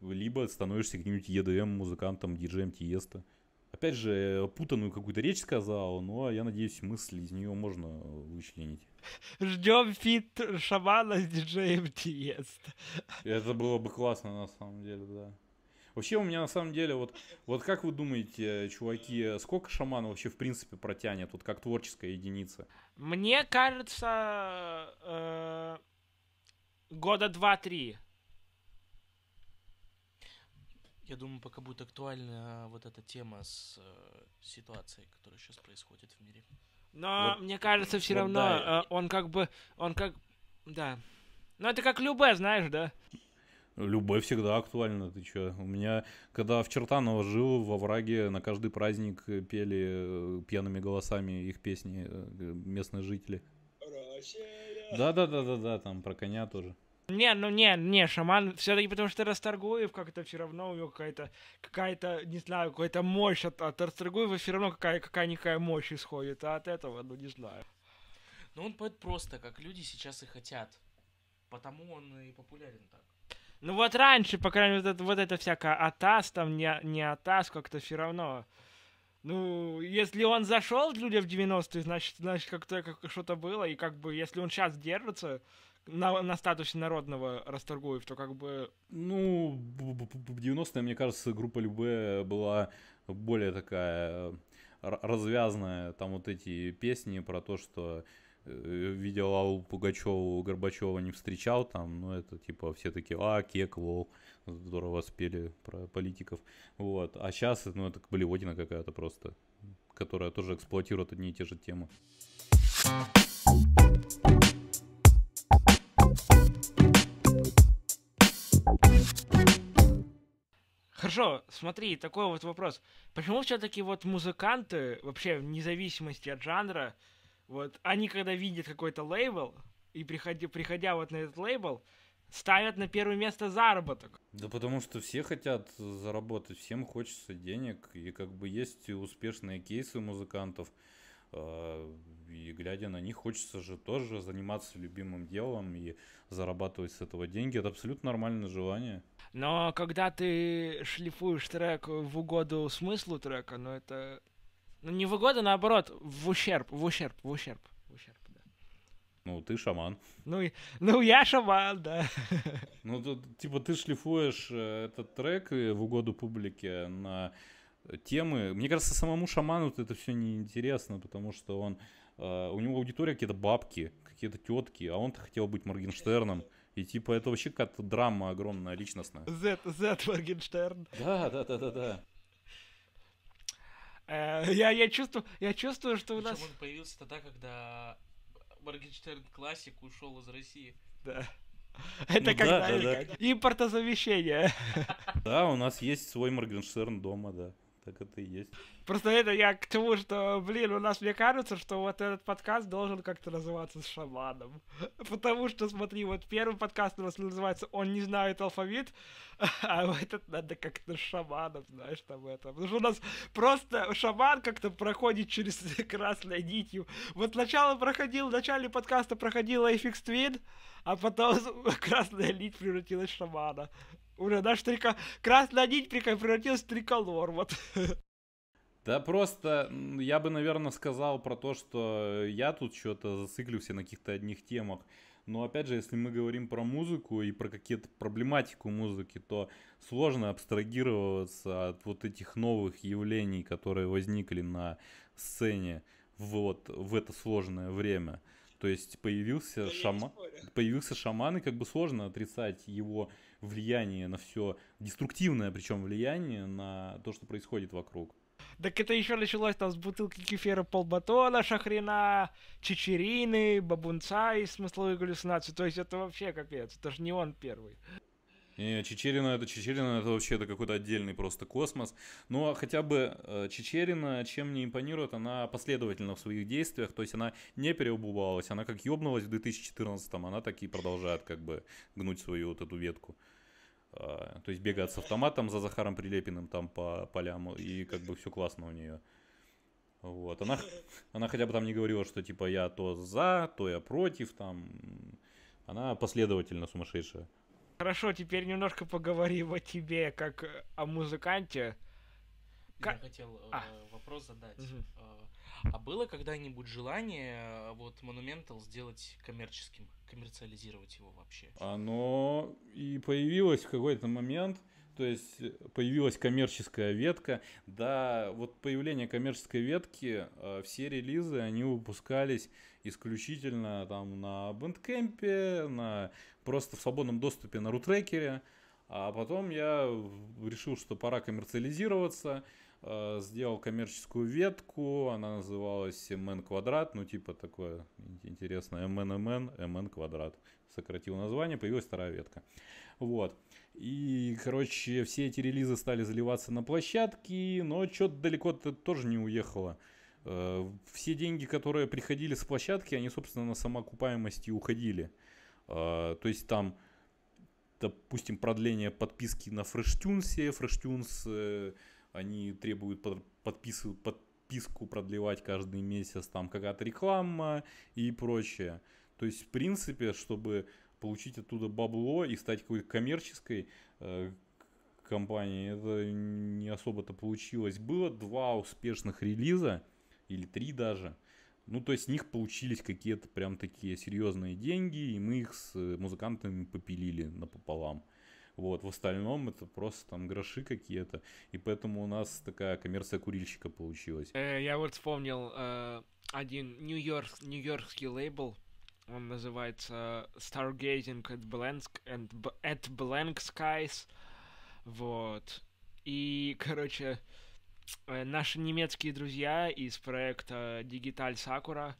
либо становишься каким-нибудь EDM музыкантом, диджеем Тиеста. Опять же, путанную какую-то речь сказал, но я надеюсь, мысль из нее можно вычленить. Ждем фит шамана с диджеем Тиеста. Это было бы классно, на самом деле, да. Вообще у меня на самом деле, вот, вот как вы думаете, э, чуваки, э, сколько шаман вообще в принципе протянет, вот как творческая единица? Мне кажется, э, года два-три. Я думаю, пока будет актуальна э, вот эта тема с э, ситуацией, которая сейчас происходит в мире. Но вот, мне кажется, все вот равно да. э, он как бы, он как, да. Ну это как любая, знаешь, да? Любовь всегда актуальна, ты чё? У меня, когда в Чертаново жил, во враге на каждый праздник э, пели э, пьяными голосами их песни э, местные жители. Да-да-да-да-да, там про коня тоже. Не, ну не, не, шаман все-таки потому что Расторгуев как-то все равно у него какая-то, какая-то, не знаю, какая-то мощь от, от Расторгуева все равно какая, какая-никакая мощь исходит, а от этого, ну не знаю. Ну он поет просто, как люди сейчас и хотят. Потому он и популярен так. Ну вот раньше, по крайней мере, вот это, вот это всякое атас, там не, не атас, как-то все равно. Ну, если он зашел, люди в 90-е, значит, значит как-то как, что-то было, и как бы, если он сейчас держится на, на статусе народного Расторгуев, то как бы... Ну, в 90-е, мне кажется, группа Любе была более такая э, развязная, там вот эти песни про то, что Э, видел Аллу Пугачеву, Горбачева не встречал там, ну это типа все такие, а, кек, лол, здорово спели про политиков, вот. А сейчас, ну это блевотина какая-то просто, которая тоже эксплуатирует одни и те же темы. Хорошо, смотри, такой вот вопрос. Почему все-таки вот музыканты, вообще вне зависимости от жанра, вот. Они, когда видят какой-то лейбл, и приходя, приходя вот на этот лейбл, ставят на первое место заработок. Да потому что все хотят заработать, всем хочется денег, и как бы есть успешные кейсы музыкантов, а, и глядя на них, хочется же тоже заниматься любимым делом и зарабатывать с этого деньги. Это абсолютно нормальное желание. Но когда ты шлифуешь трек в угоду смыслу трека, ну это ну, не в наоборот, в ущерб, в ущерб, в ущерб, в ущерб, да. Ну, ты шаман. Ну, ну я шаман, да. Ну, тут, типа, ты шлифуешь э, этот трек э, в угоду публике на темы. Мне кажется, самому шаману это все неинтересно, потому что он э, у него аудитория какие-то бабки, какие-то тетки, а он-то хотел быть Моргенштерном. И типа это вообще какая-то драма огромная личностная. Z, Z Моргенштерн. Да, да, да, да, да. Э, я, я, чувствую, я чувствую, что у нас... он появился тогда, когда Моргенштерн Классик ушел из России. Да. Это ну, когда да, да, да. импортозамещение. Да, у нас есть свой Моргенштерн дома, да так это и есть. Просто это я к тому, что, блин, у нас, мне кажется, что вот этот подкаст должен как-то называться с шаманом. Потому что, смотри, вот первый подкаст у нас называется «Он не знает алфавит», а этот надо как-то с шаманом, знаешь, там это. Потому что у нас просто шаман как-то проходит через красной нитью. Вот сначала проходил, в начале подкаста проходил FX Twin, а потом красная нить превратилась в шамана. Уже наш трика... красная нить превратилась в триколор, вот. Да просто я бы, наверное, сказал про то, что я тут что-то зациклился на каких-то одних темах. Но опять же, если мы говорим про музыку и про какие-то проблематику музыки, то сложно абстрагироваться от вот этих новых явлений, которые возникли на сцене вот в это сложное время. То есть появился да шаман, появился шаман, и как бы сложно отрицать его влияние на все, деструктивное причем влияние на то, что происходит вокруг. Так это еще началось там с бутылки кефира полбатона, шахрена, чечерины, бабунца и смысловые галлюцинации. То есть это вообще капец, это же не он первый. Чечерина это Чечерина это вообще это какой-то отдельный просто космос. Но ну, а хотя бы э, Чечерина, чем не импонирует, она последовательна в своих действиях, то есть она не переобувалась, она как ёбнулась в 2014-м, она так и продолжает как бы гнуть свою вот эту ветку. А, то есть бегает с автоматом за Захаром Прилепиным там по полям, и как бы все классно у нее. Вот. Она, она хотя бы там не говорила, что типа я то за, то я против, там. Она последовательно сумасшедшая. Хорошо, теперь немножко поговорим о тебе, как о музыканте. Как... Я хотел э, а. э, вопрос задать. Угу. а было когда-нибудь желание э, вот Monumental сделать коммерческим, коммерциализировать его вообще? Оно и появилось в какой-то момент то есть э, появилась коммерческая ветка. Да, вот появление коммерческой ветки, э, все релизы, они выпускались исключительно там на бендкемпе, на просто в свободном доступе на рутрекере. А потом я решил, что пора коммерциализироваться, э, сделал коммерческую ветку, она называлась MN квадрат, ну типа такое интересное MN MN MN квадрат. Сократил название, появилась вторая ветка. Вот. И, короче, все эти релизы стали заливаться на площадки, но что-то далеко -то тоже не уехало. Э, все деньги, которые приходили с площадки, они, собственно, на самоокупаемости уходили. Э, то есть там, допустим, продление подписки на фрештюнсе. Фрештюнс, э, они требуют подписку, подписку продлевать каждый месяц, там какая-то реклама и прочее. То есть, в принципе, чтобы получить оттуда бабло и стать какой-то коммерческой э, компанией, это не особо-то получилось. Было два успешных релиза, или три даже. Ну, то есть с них получились какие-то прям такие серьезные деньги, и мы их с э, музыкантами попилили напополам. Вот, в остальном это просто там гроши какие-то. И поэтому у нас такая коммерция курильщика получилась. Э, я вот вспомнил э, один нью-йорк, нью-йоркский лейбл, он называется Stargazing at Blank, and, at Blank Skies. Вот. И, короче, э, наши немецкие друзья из проекта Digital Sakura,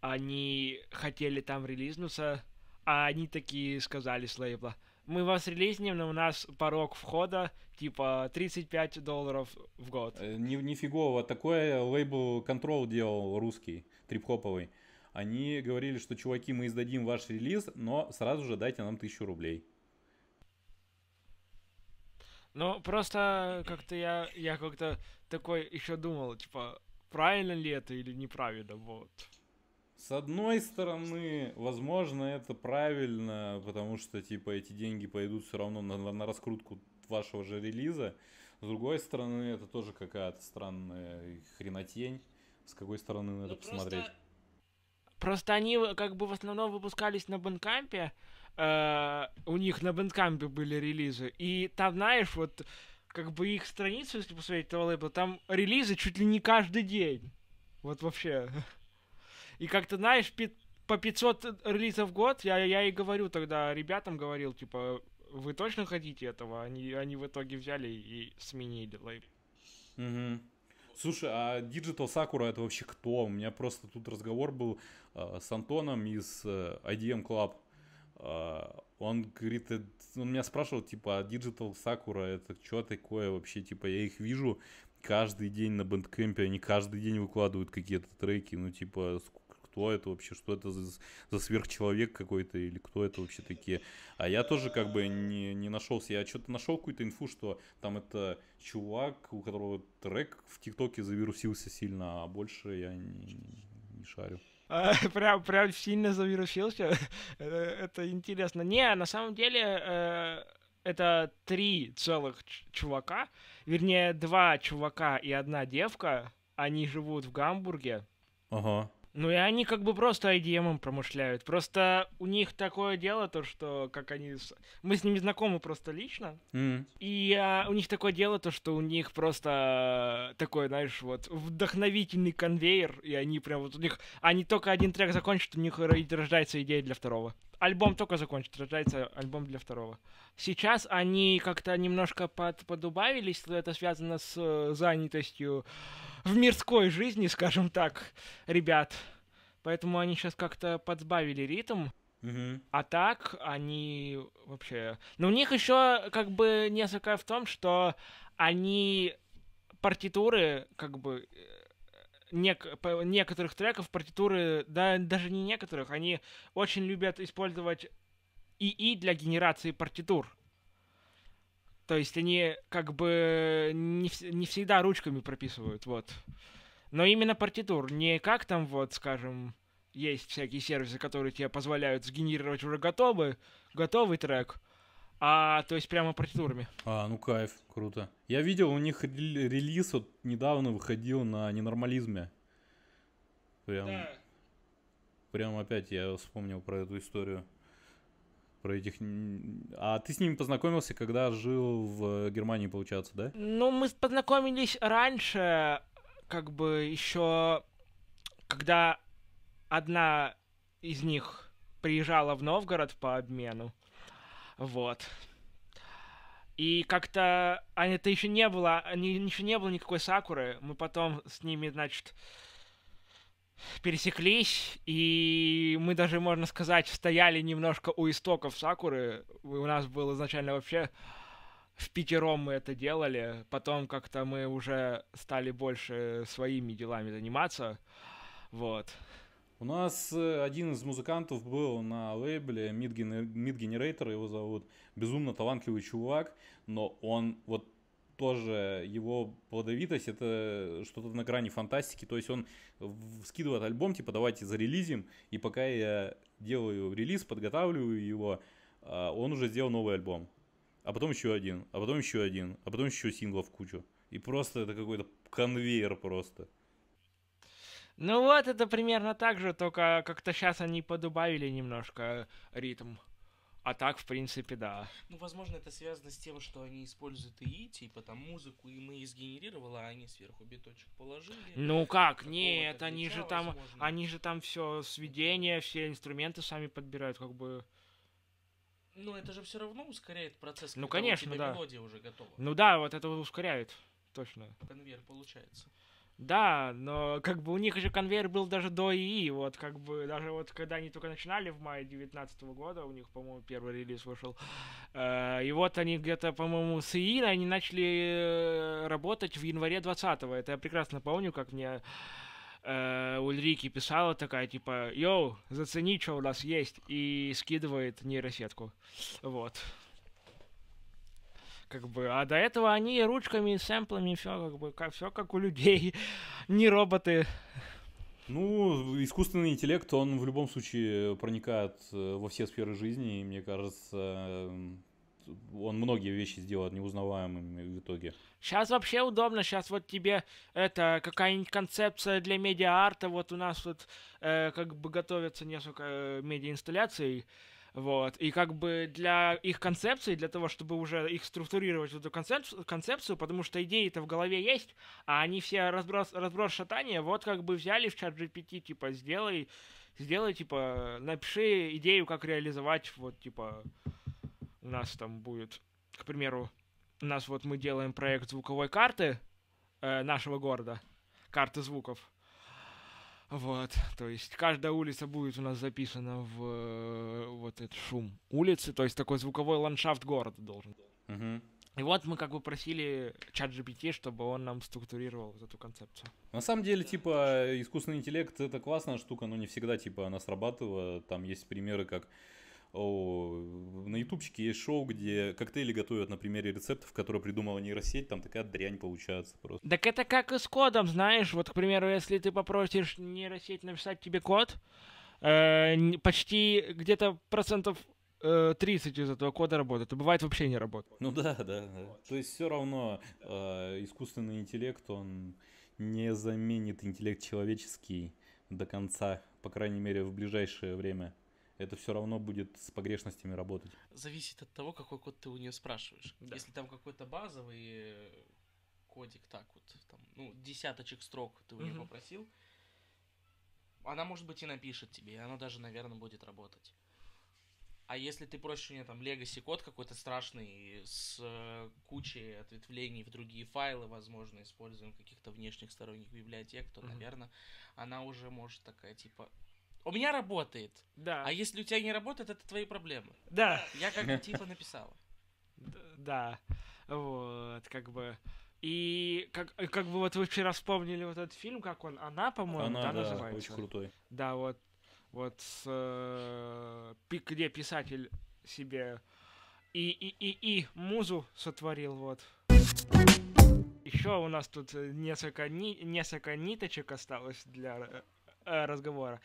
они хотели там релизнуться, а они такие сказали с лейбла, мы вас релизнем, но у нас порог входа типа 35 долларов в год. Э, ни, нифигово, такое лейбл Control делал русский, трип-хоповый они говорили, что, чуваки, мы издадим ваш релиз, но сразу же дайте нам тысячу рублей. Ну, просто как-то я, я как-то такой еще думал, типа, правильно ли это или неправильно, вот. С одной стороны, возможно, это правильно, потому что, типа, эти деньги пойдут все равно на, на раскрутку вашего же релиза. С другой стороны, это тоже какая-то странная хренотень. С какой стороны надо ну, посмотреть? Просто Просто они как бы в основном выпускались на Бенкампе, э, у них на Бенкампе были релизы, и там, знаешь, вот как бы их страницу, если посмотреть этого лейбла, там релизы чуть ли не каждый день. Вот вообще. И как ты знаешь, по 500 релизов в год, я, я и говорю тогда, ребятам говорил, типа, вы точно хотите этого? Они, они в итоге взяли и сменили лейбл. Угу. Слушай, а Digital Sakura это вообще кто? У меня просто тут разговор был э, с Антоном из э, IDM Club. Э, он говорит, э, он меня спрашивал, типа, а Digital Sakura это что такое вообще? Типа, я их вижу каждый день на бэндкэмпе, они каждый день выкладывают какие-то треки, ну, типа, кто это вообще, что это за, за сверхчеловек какой-то, или кто это вообще такие. А я тоже как бы не, не нашелся. Я что-то нашел какую-то инфу, что там это чувак, у которого трек в ТикТоке завирусился сильно, а больше я не, не шарю. А, прям, прям сильно завирусился. это, интересно. Не, на самом деле э, это три целых чувака, вернее, два чувака и одна девка. Они живут в Гамбурге. Ага. Ну и они как бы просто IDM промышляют. Просто у них такое дело, то что как они... Мы с ними знакомы просто лично. Mm. И а, у них такое дело, то что у них просто а, такой, знаешь, вот вдохновительный конвейер. И они прям вот у них... Они только один трек закончат, у них рождается идея для второго альбом только закончится, рождается альбом для второго. Сейчас они как-то немножко под, подубавились, это связано с э, занятостью в мирской жизни, скажем так, ребят. Поэтому они сейчас как-то подсбавили ритм. Угу. А так они вообще... Но ну, у них еще как бы несколько в том, что они партитуры как бы э, нек- некоторых треков партитуры, да даже не некоторых, они очень любят использовать ИИ для генерации партитур. То есть они как бы не, не всегда ручками прописывают, вот. Но именно партитур, не как там вот, скажем, есть всякие сервисы, которые тебе позволяют сгенерировать уже готовый, готовый трек, а, то есть прямо партитурами. А, ну кайф, круто. Я видел, у них релиз вот недавно выходил на ненормализме. Прям, да. прям опять я вспомнил про эту историю. Про этих... А ты с ними познакомился, когда жил в Германии, получается, да? Ну, мы познакомились раньше, как бы еще, когда одна из них приезжала в Новгород по обмену. Вот. И как-то... А это еще не было... Не, еще не было никакой Сакуры. Мы потом с ними, значит, пересеклись, и мы даже, можно сказать, стояли немножко у истоков Сакуры. У нас было изначально вообще в пятером мы это делали, потом как-то мы уже стали больше своими делами заниматься, вот. У нас э, один из музыкантов был на лейбле Mid Generator, его зовут. Безумно талантливый чувак, но он вот тоже его плодовитость это что-то на грани фантастики. То есть он скидывает альбом, типа давайте зарелизим, и пока я делаю релиз, подготавливаю его, а, он уже сделал новый альбом. А потом еще один, а потом еще один, а потом еще синглов кучу. И просто это какой-то конвейер просто. Ну вот, это примерно так же, только как-то сейчас они подубавили немножко ритм. А так, в принципе, да. Ну, возможно, это связано с тем, что они используют ИИ, типа там музыку и мы сгенерировала, а они сверху биточек положили. Ну как? Нет, они же там, возможно. они же там все сведения, все инструменты сами подбирают, как бы. Ну, это же все равно ускоряет процесс. Ну, конечно, да. Мелодия уже готова. Ну да, вот это ускоряет, точно. Конвейер получается. Да, но как бы у них же конвейер был даже до ИИ, вот как бы даже вот когда они только начинали в мае 2019 года, у них, по-моему, первый релиз вышел, э, и вот они где-то, по-моему, с ИИ они начали э, работать в январе 20-го, это я прекрасно помню, как мне э, Ульрики писала такая, типа, йоу, зацени, что у нас есть, и скидывает нейросетку, вот как бы. А до этого они ручками и сэмплами все как бы, как, все как у людей, не роботы. Ну, искусственный интеллект, он в любом случае проникает э, во все сферы жизни, и мне кажется, э, он многие вещи сделает неузнаваемыми в итоге. Сейчас вообще удобно, сейчас вот тебе это какая-нибудь концепция для медиа-арта, вот у нас вот э, как бы готовятся несколько э, медиа-инсталляций, вот. И как бы для их концепции, для того, чтобы уже их структурировать, эту концепцию, концепцию потому что идеи-то в голове есть, а они все разброс, разброс шатания, вот как бы взяли в чат GPT, типа, сделай, сделай, типа, напиши идею, как реализовать, вот, типа, у нас там будет, к примеру, у нас вот мы делаем проект звуковой карты э, нашего города, карты звуков, вот, то есть каждая улица будет у нас записана в э, вот этот шум улицы, то есть такой звуковой ландшафт города должен быть. Угу. И вот мы как бы просили чат GPT, чтобы он нам структурировал вот эту концепцию. На самом деле, типа, искусственный интеллект — это классная штука, но не всегда, типа, она срабатывала. Там есть примеры, как о, на ютубчике есть шоу, где коктейли готовят на примере рецептов, которые придумала нейросеть, там такая дрянь получается просто. Так это как и с кодом, знаешь, вот, к примеру, если ты попросишь нейросеть написать тебе код, э, почти где-то процентов 30 э, из этого кода работает, а бывает вообще не работает. Ну да, да, да. То есть все равно э, искусственный интеллект, он не заменит интеллект человеческий до конца, по крайней мере, в ближайшее время это все равно будет с погрешностями работать. Зависит от того, какой код ты у нее спрашиваешь. Да. Если там какой-то базовый э, кодик, так вот, там, ну, десяточек строк ты у нее угу. попросил, она, может быть, и напишет тебе, и она даже, наверное, будет работать. А если ты просишь у нее там легаси код какой-то страшный с э, кучей ответвлений в другие файлы, возможно, используем каких-то внешних сторонних библиотек, то, mm-hmm. наверное, она уже может такая типа, у меня работает. Да. А если у тебя не работает, это твои проблемы. Да. Я как бы типа написал. Да. Вот, как бы. И как, э, как бы вот вы вчера вспомнили вот этот фильм, как он, она, по-моему, она, да, да, называется. Очень крутой. Да, вот, вот с, э, где писатель себе и, и, и, и музу сотворил, вот. Еще у нас тут несколько, ни, несколько ниточек осталось для э, разговора.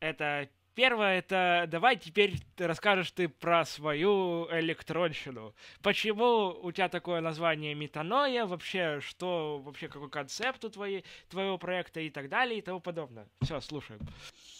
Это первое, это давай теперь ты расскажешь ты про свою электронщину. Почему у тебя такое название метаноя, вообще, что, вообще, какой концепт у твоей, твоего проекта и так далее и тому подобное. Все, слушаем.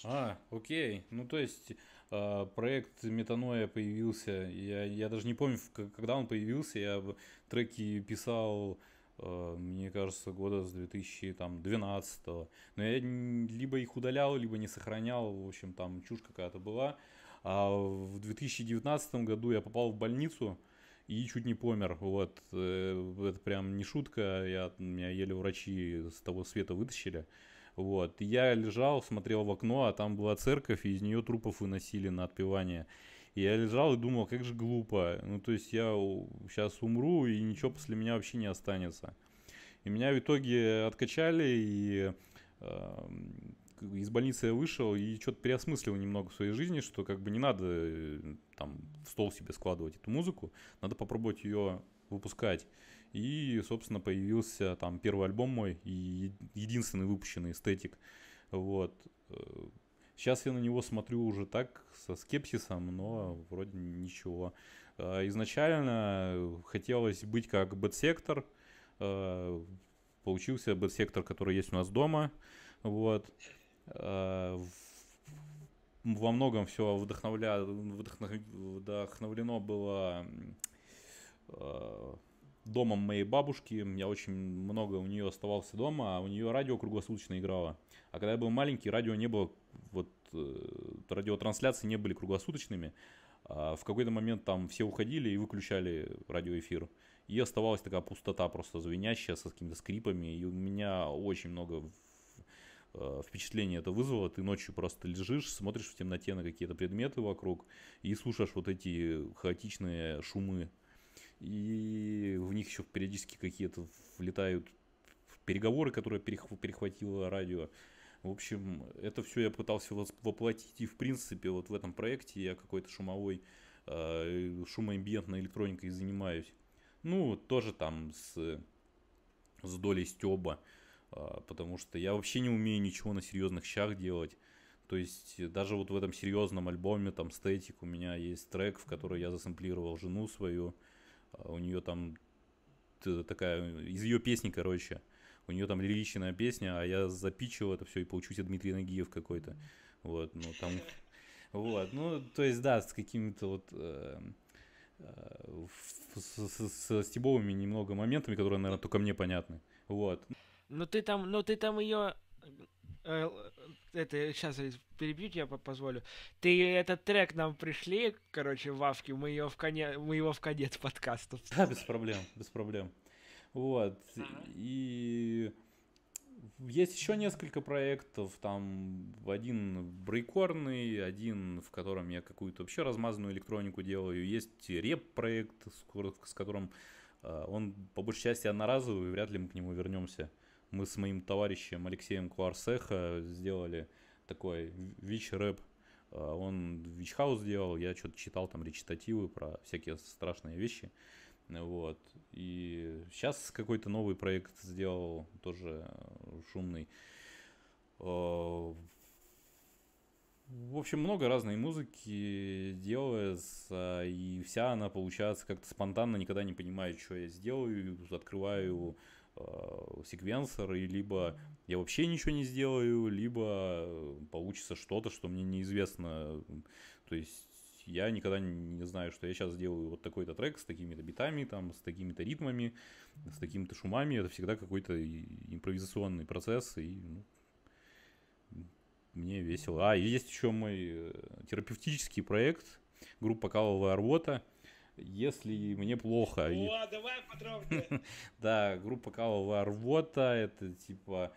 А, окей. Ну, то есть, а, проект Метаноя появился, я, я даже не помню, когда он появился, я треки писал Э, мне кажется, года с 2012. Но я либо их удалял, либо не сохранял. В общем, там чушь какая-то была. А в 2019 году я попал в больницу и чуть не помер. Вот. Э, это прям не шутка. Я, меня еле врачи с того света вытащили. Вот. Я лежал, смотрел в окно, а там была церковь, и из нее трупов выносили на отпевание. И я лежал и думал, как же глупо. Ну, то есть я сейчас умру, и ничего после меня вообще не останется. И меня в итоге откачали, и э, из больницы я вышел и что-то переосмыслил немного в своей жизни, что как бы не надо э, там в стол себе складывать эту музыку, надо попробовать ее выпускать. И, собственно, появился там первый альбом мой и единственный выпущенный эстетик. Вот. Э, Сейчас я на него смотрю уже так, со скепсисом, но вроде ничего. А, изначально хотелось быть как бэтсектор. А, получился бэтсектор, который есть у нас дома. Вот. А, во многом все вдохновля... вдохновлено было домом моей бабушки, я очень много у нее оставался дома, а у нее радио круглосуточно играло. А когда я был маленький, радио не было, вот, э, радиотрансляции не были круглосуточными. А в какой-то момент там все уходили и выключали радиоэфир. И оставалась такая пустота просто звенящая, со какими-то скрипами, и у меня очень много э, впечатление это вызвало. Ты ночью просто лежишь, смотришь в темноте на какие-то предметы вокруг и слушаешь вот эти хаотичные шумы и в них еще периодически какие-то влетают переговоры, которые перехватило радио. В общем, это все я пытался воплотить, и в принципе вот в этом проекте я какой-то шумовой, э, шумоэмбиентной электроникой занимаюсь. Ну, тоже там с, с долей стеба, э, потому что я вообще не умею ничего на серьезных щах делать. То есть даже вот в этом серьезном альбоме, там, стетик, у меня есть трек, в который я засэмплировал жену свою у нее там э, такая, из ее песни, короче, у нее там лиричная песня, а я запичиваю это все и получусь Дмитрий Нагиев какой-то. Вот, ну там... Вот, ну, то есть, да, с какими-то вот... Э, э, с, стебовыми немного моментами, которые, наверное, только мне понятны. Вот. Но ну, ты там, но ну, ты там ее Э, это сейчас перебью тебя позволю. Ты этот трек нам пришли, короче, в авке, мы его в коне, мы его в конец подкаста. Да, без проблем, без проблем. Вот и есть еще несколько проектов, там один брейкорный, один, в котором я какую-то вообще размазанную электронику делаю. Есть реп-проект, с которым э, он, по большей части, одноразовый, вряд ли мы к нему вернемся мы с моим товарищем Алексеем Куарсеха сделали такой ВИЧ-рэп. Э, он ВИЧ-хаус делал, я что-то читал там речитативы про всякие страшные вещи. Вот. И сейчас какой-то новый проект сделал, тоже шумный. Э, в общем, много разной музыки делается, и вся она получается как-то спонтанно, никогда не понимаю, что я сделаю, открываю Э, секвенсор и либо я вообще ничего не сделаю, либо э, получится что-то, что мне неизвестно. То есть я никогда не знаю, что я сейчас сделаю вот такой-то трек с такими-то битами, там, с такими-то ритмами, с такими-то шумами. Это всегда какой-то импровизационный процесс, и ну, мне весело. А, есть еще мой э, терапевтический проект, группа «Каловая рвота», если мне плохо. О, и... давай подробнее. да, группа Кавовая рвота, это типа,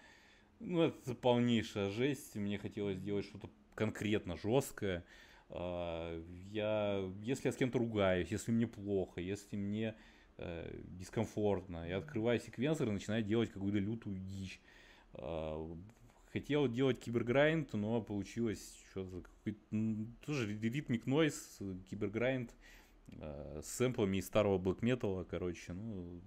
ну это полнейшая жесть, мне хотелось сделать что-то конкретно жесткое. А, я, если я с кем-то ругаюсь, если мне плохо, если мне э, дискомфортно, я открываю секвенсор и начинаю делать какую-то лютую дичь. Э, хотел делать киберграйнд, но получилось что-то какой-то ну, тоже ритмик нойс, киберграйнд. Э, Э, с сэмплами из старого блэк металла, короче, ну,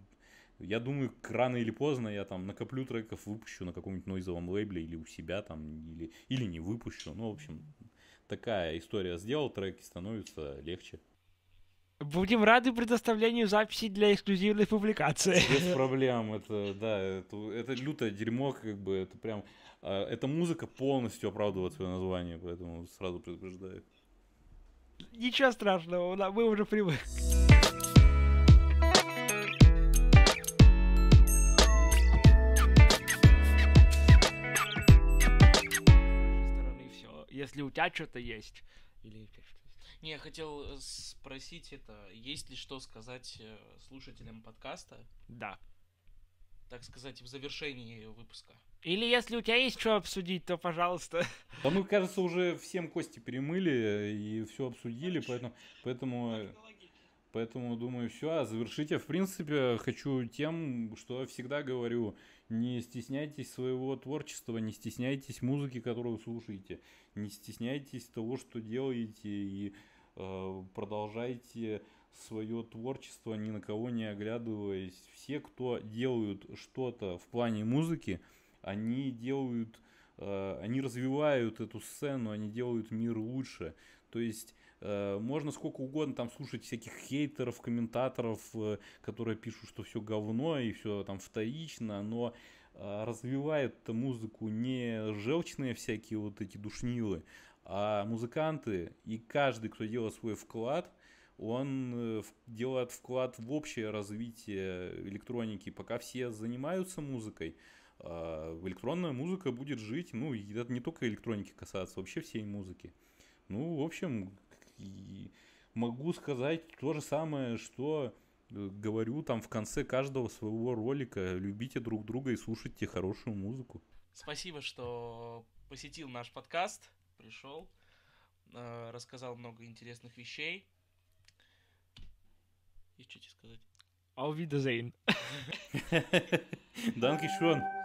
я думаю, рано или поздно я там накоплю треков, выпущу на каком-нибудь нойзовом лейбле или у себя там, или, или не выпущу. Ну, в общем, такая история. Сделал треки, становятся легче. Будем рады предоставлению записи для эксклюзивной публикации. Без проблем, это, да, это, это лютое дерьмо, как бы, это прям, э, эта музыка полностью оправдывает свое название, поэтому сразу предупреждаю. Ничего страшного, мы уже привыкли. Если у тебя что-то есть, или не, я хотел э, спросить это, есть ли что сказать э, слушателям подкаста? Да. Так сказать, в завершении выпуска. Или если у тебя есть что обсудить, то пожалуйста. Да мы, кажется, уже всем кости перемыли и все обсудили, поэтому, поэтому, э, поэтому думаю, все. А завершить я, в принципе, хочу тем, что я всегда говорю. Не стесняйтесь своего творчества, не стесняйтесь музыки, которую слушаете, не стесняйтесь того, что делаете, и э, продолжайте свое творчество, ни на кого не оглядываясь. Все, кто делают что-то в плане музыки, они делают, э, они развивают эту сцену, они делают мир лучше. То есть э, можно сколько угодно там слушать всяких хейтеров, комментаторов, э, которые пишут, что все говно и все там вторично, но э, развивает музыку не желчные всякие вот эти душнилы, а музыканты и каждый, кто делает свой вклад, он э, делает вклад в общее развитие электроники. Пока все занимаются музыкой, а, электронная музыка будет жить, ну, и это не только электроники касаться, вообще всей музыки. Ну, в общем, могу сказать то же самое, что э, говорю там в конце каждого своего ролика. Любите друг друга и слушайте хорошую музыку. Спасибо, что посетил наш подкаст, пришел, э, рассказал много интересных вещей. И что тебе сказать? Auf Wiedersehen. Dankeschön.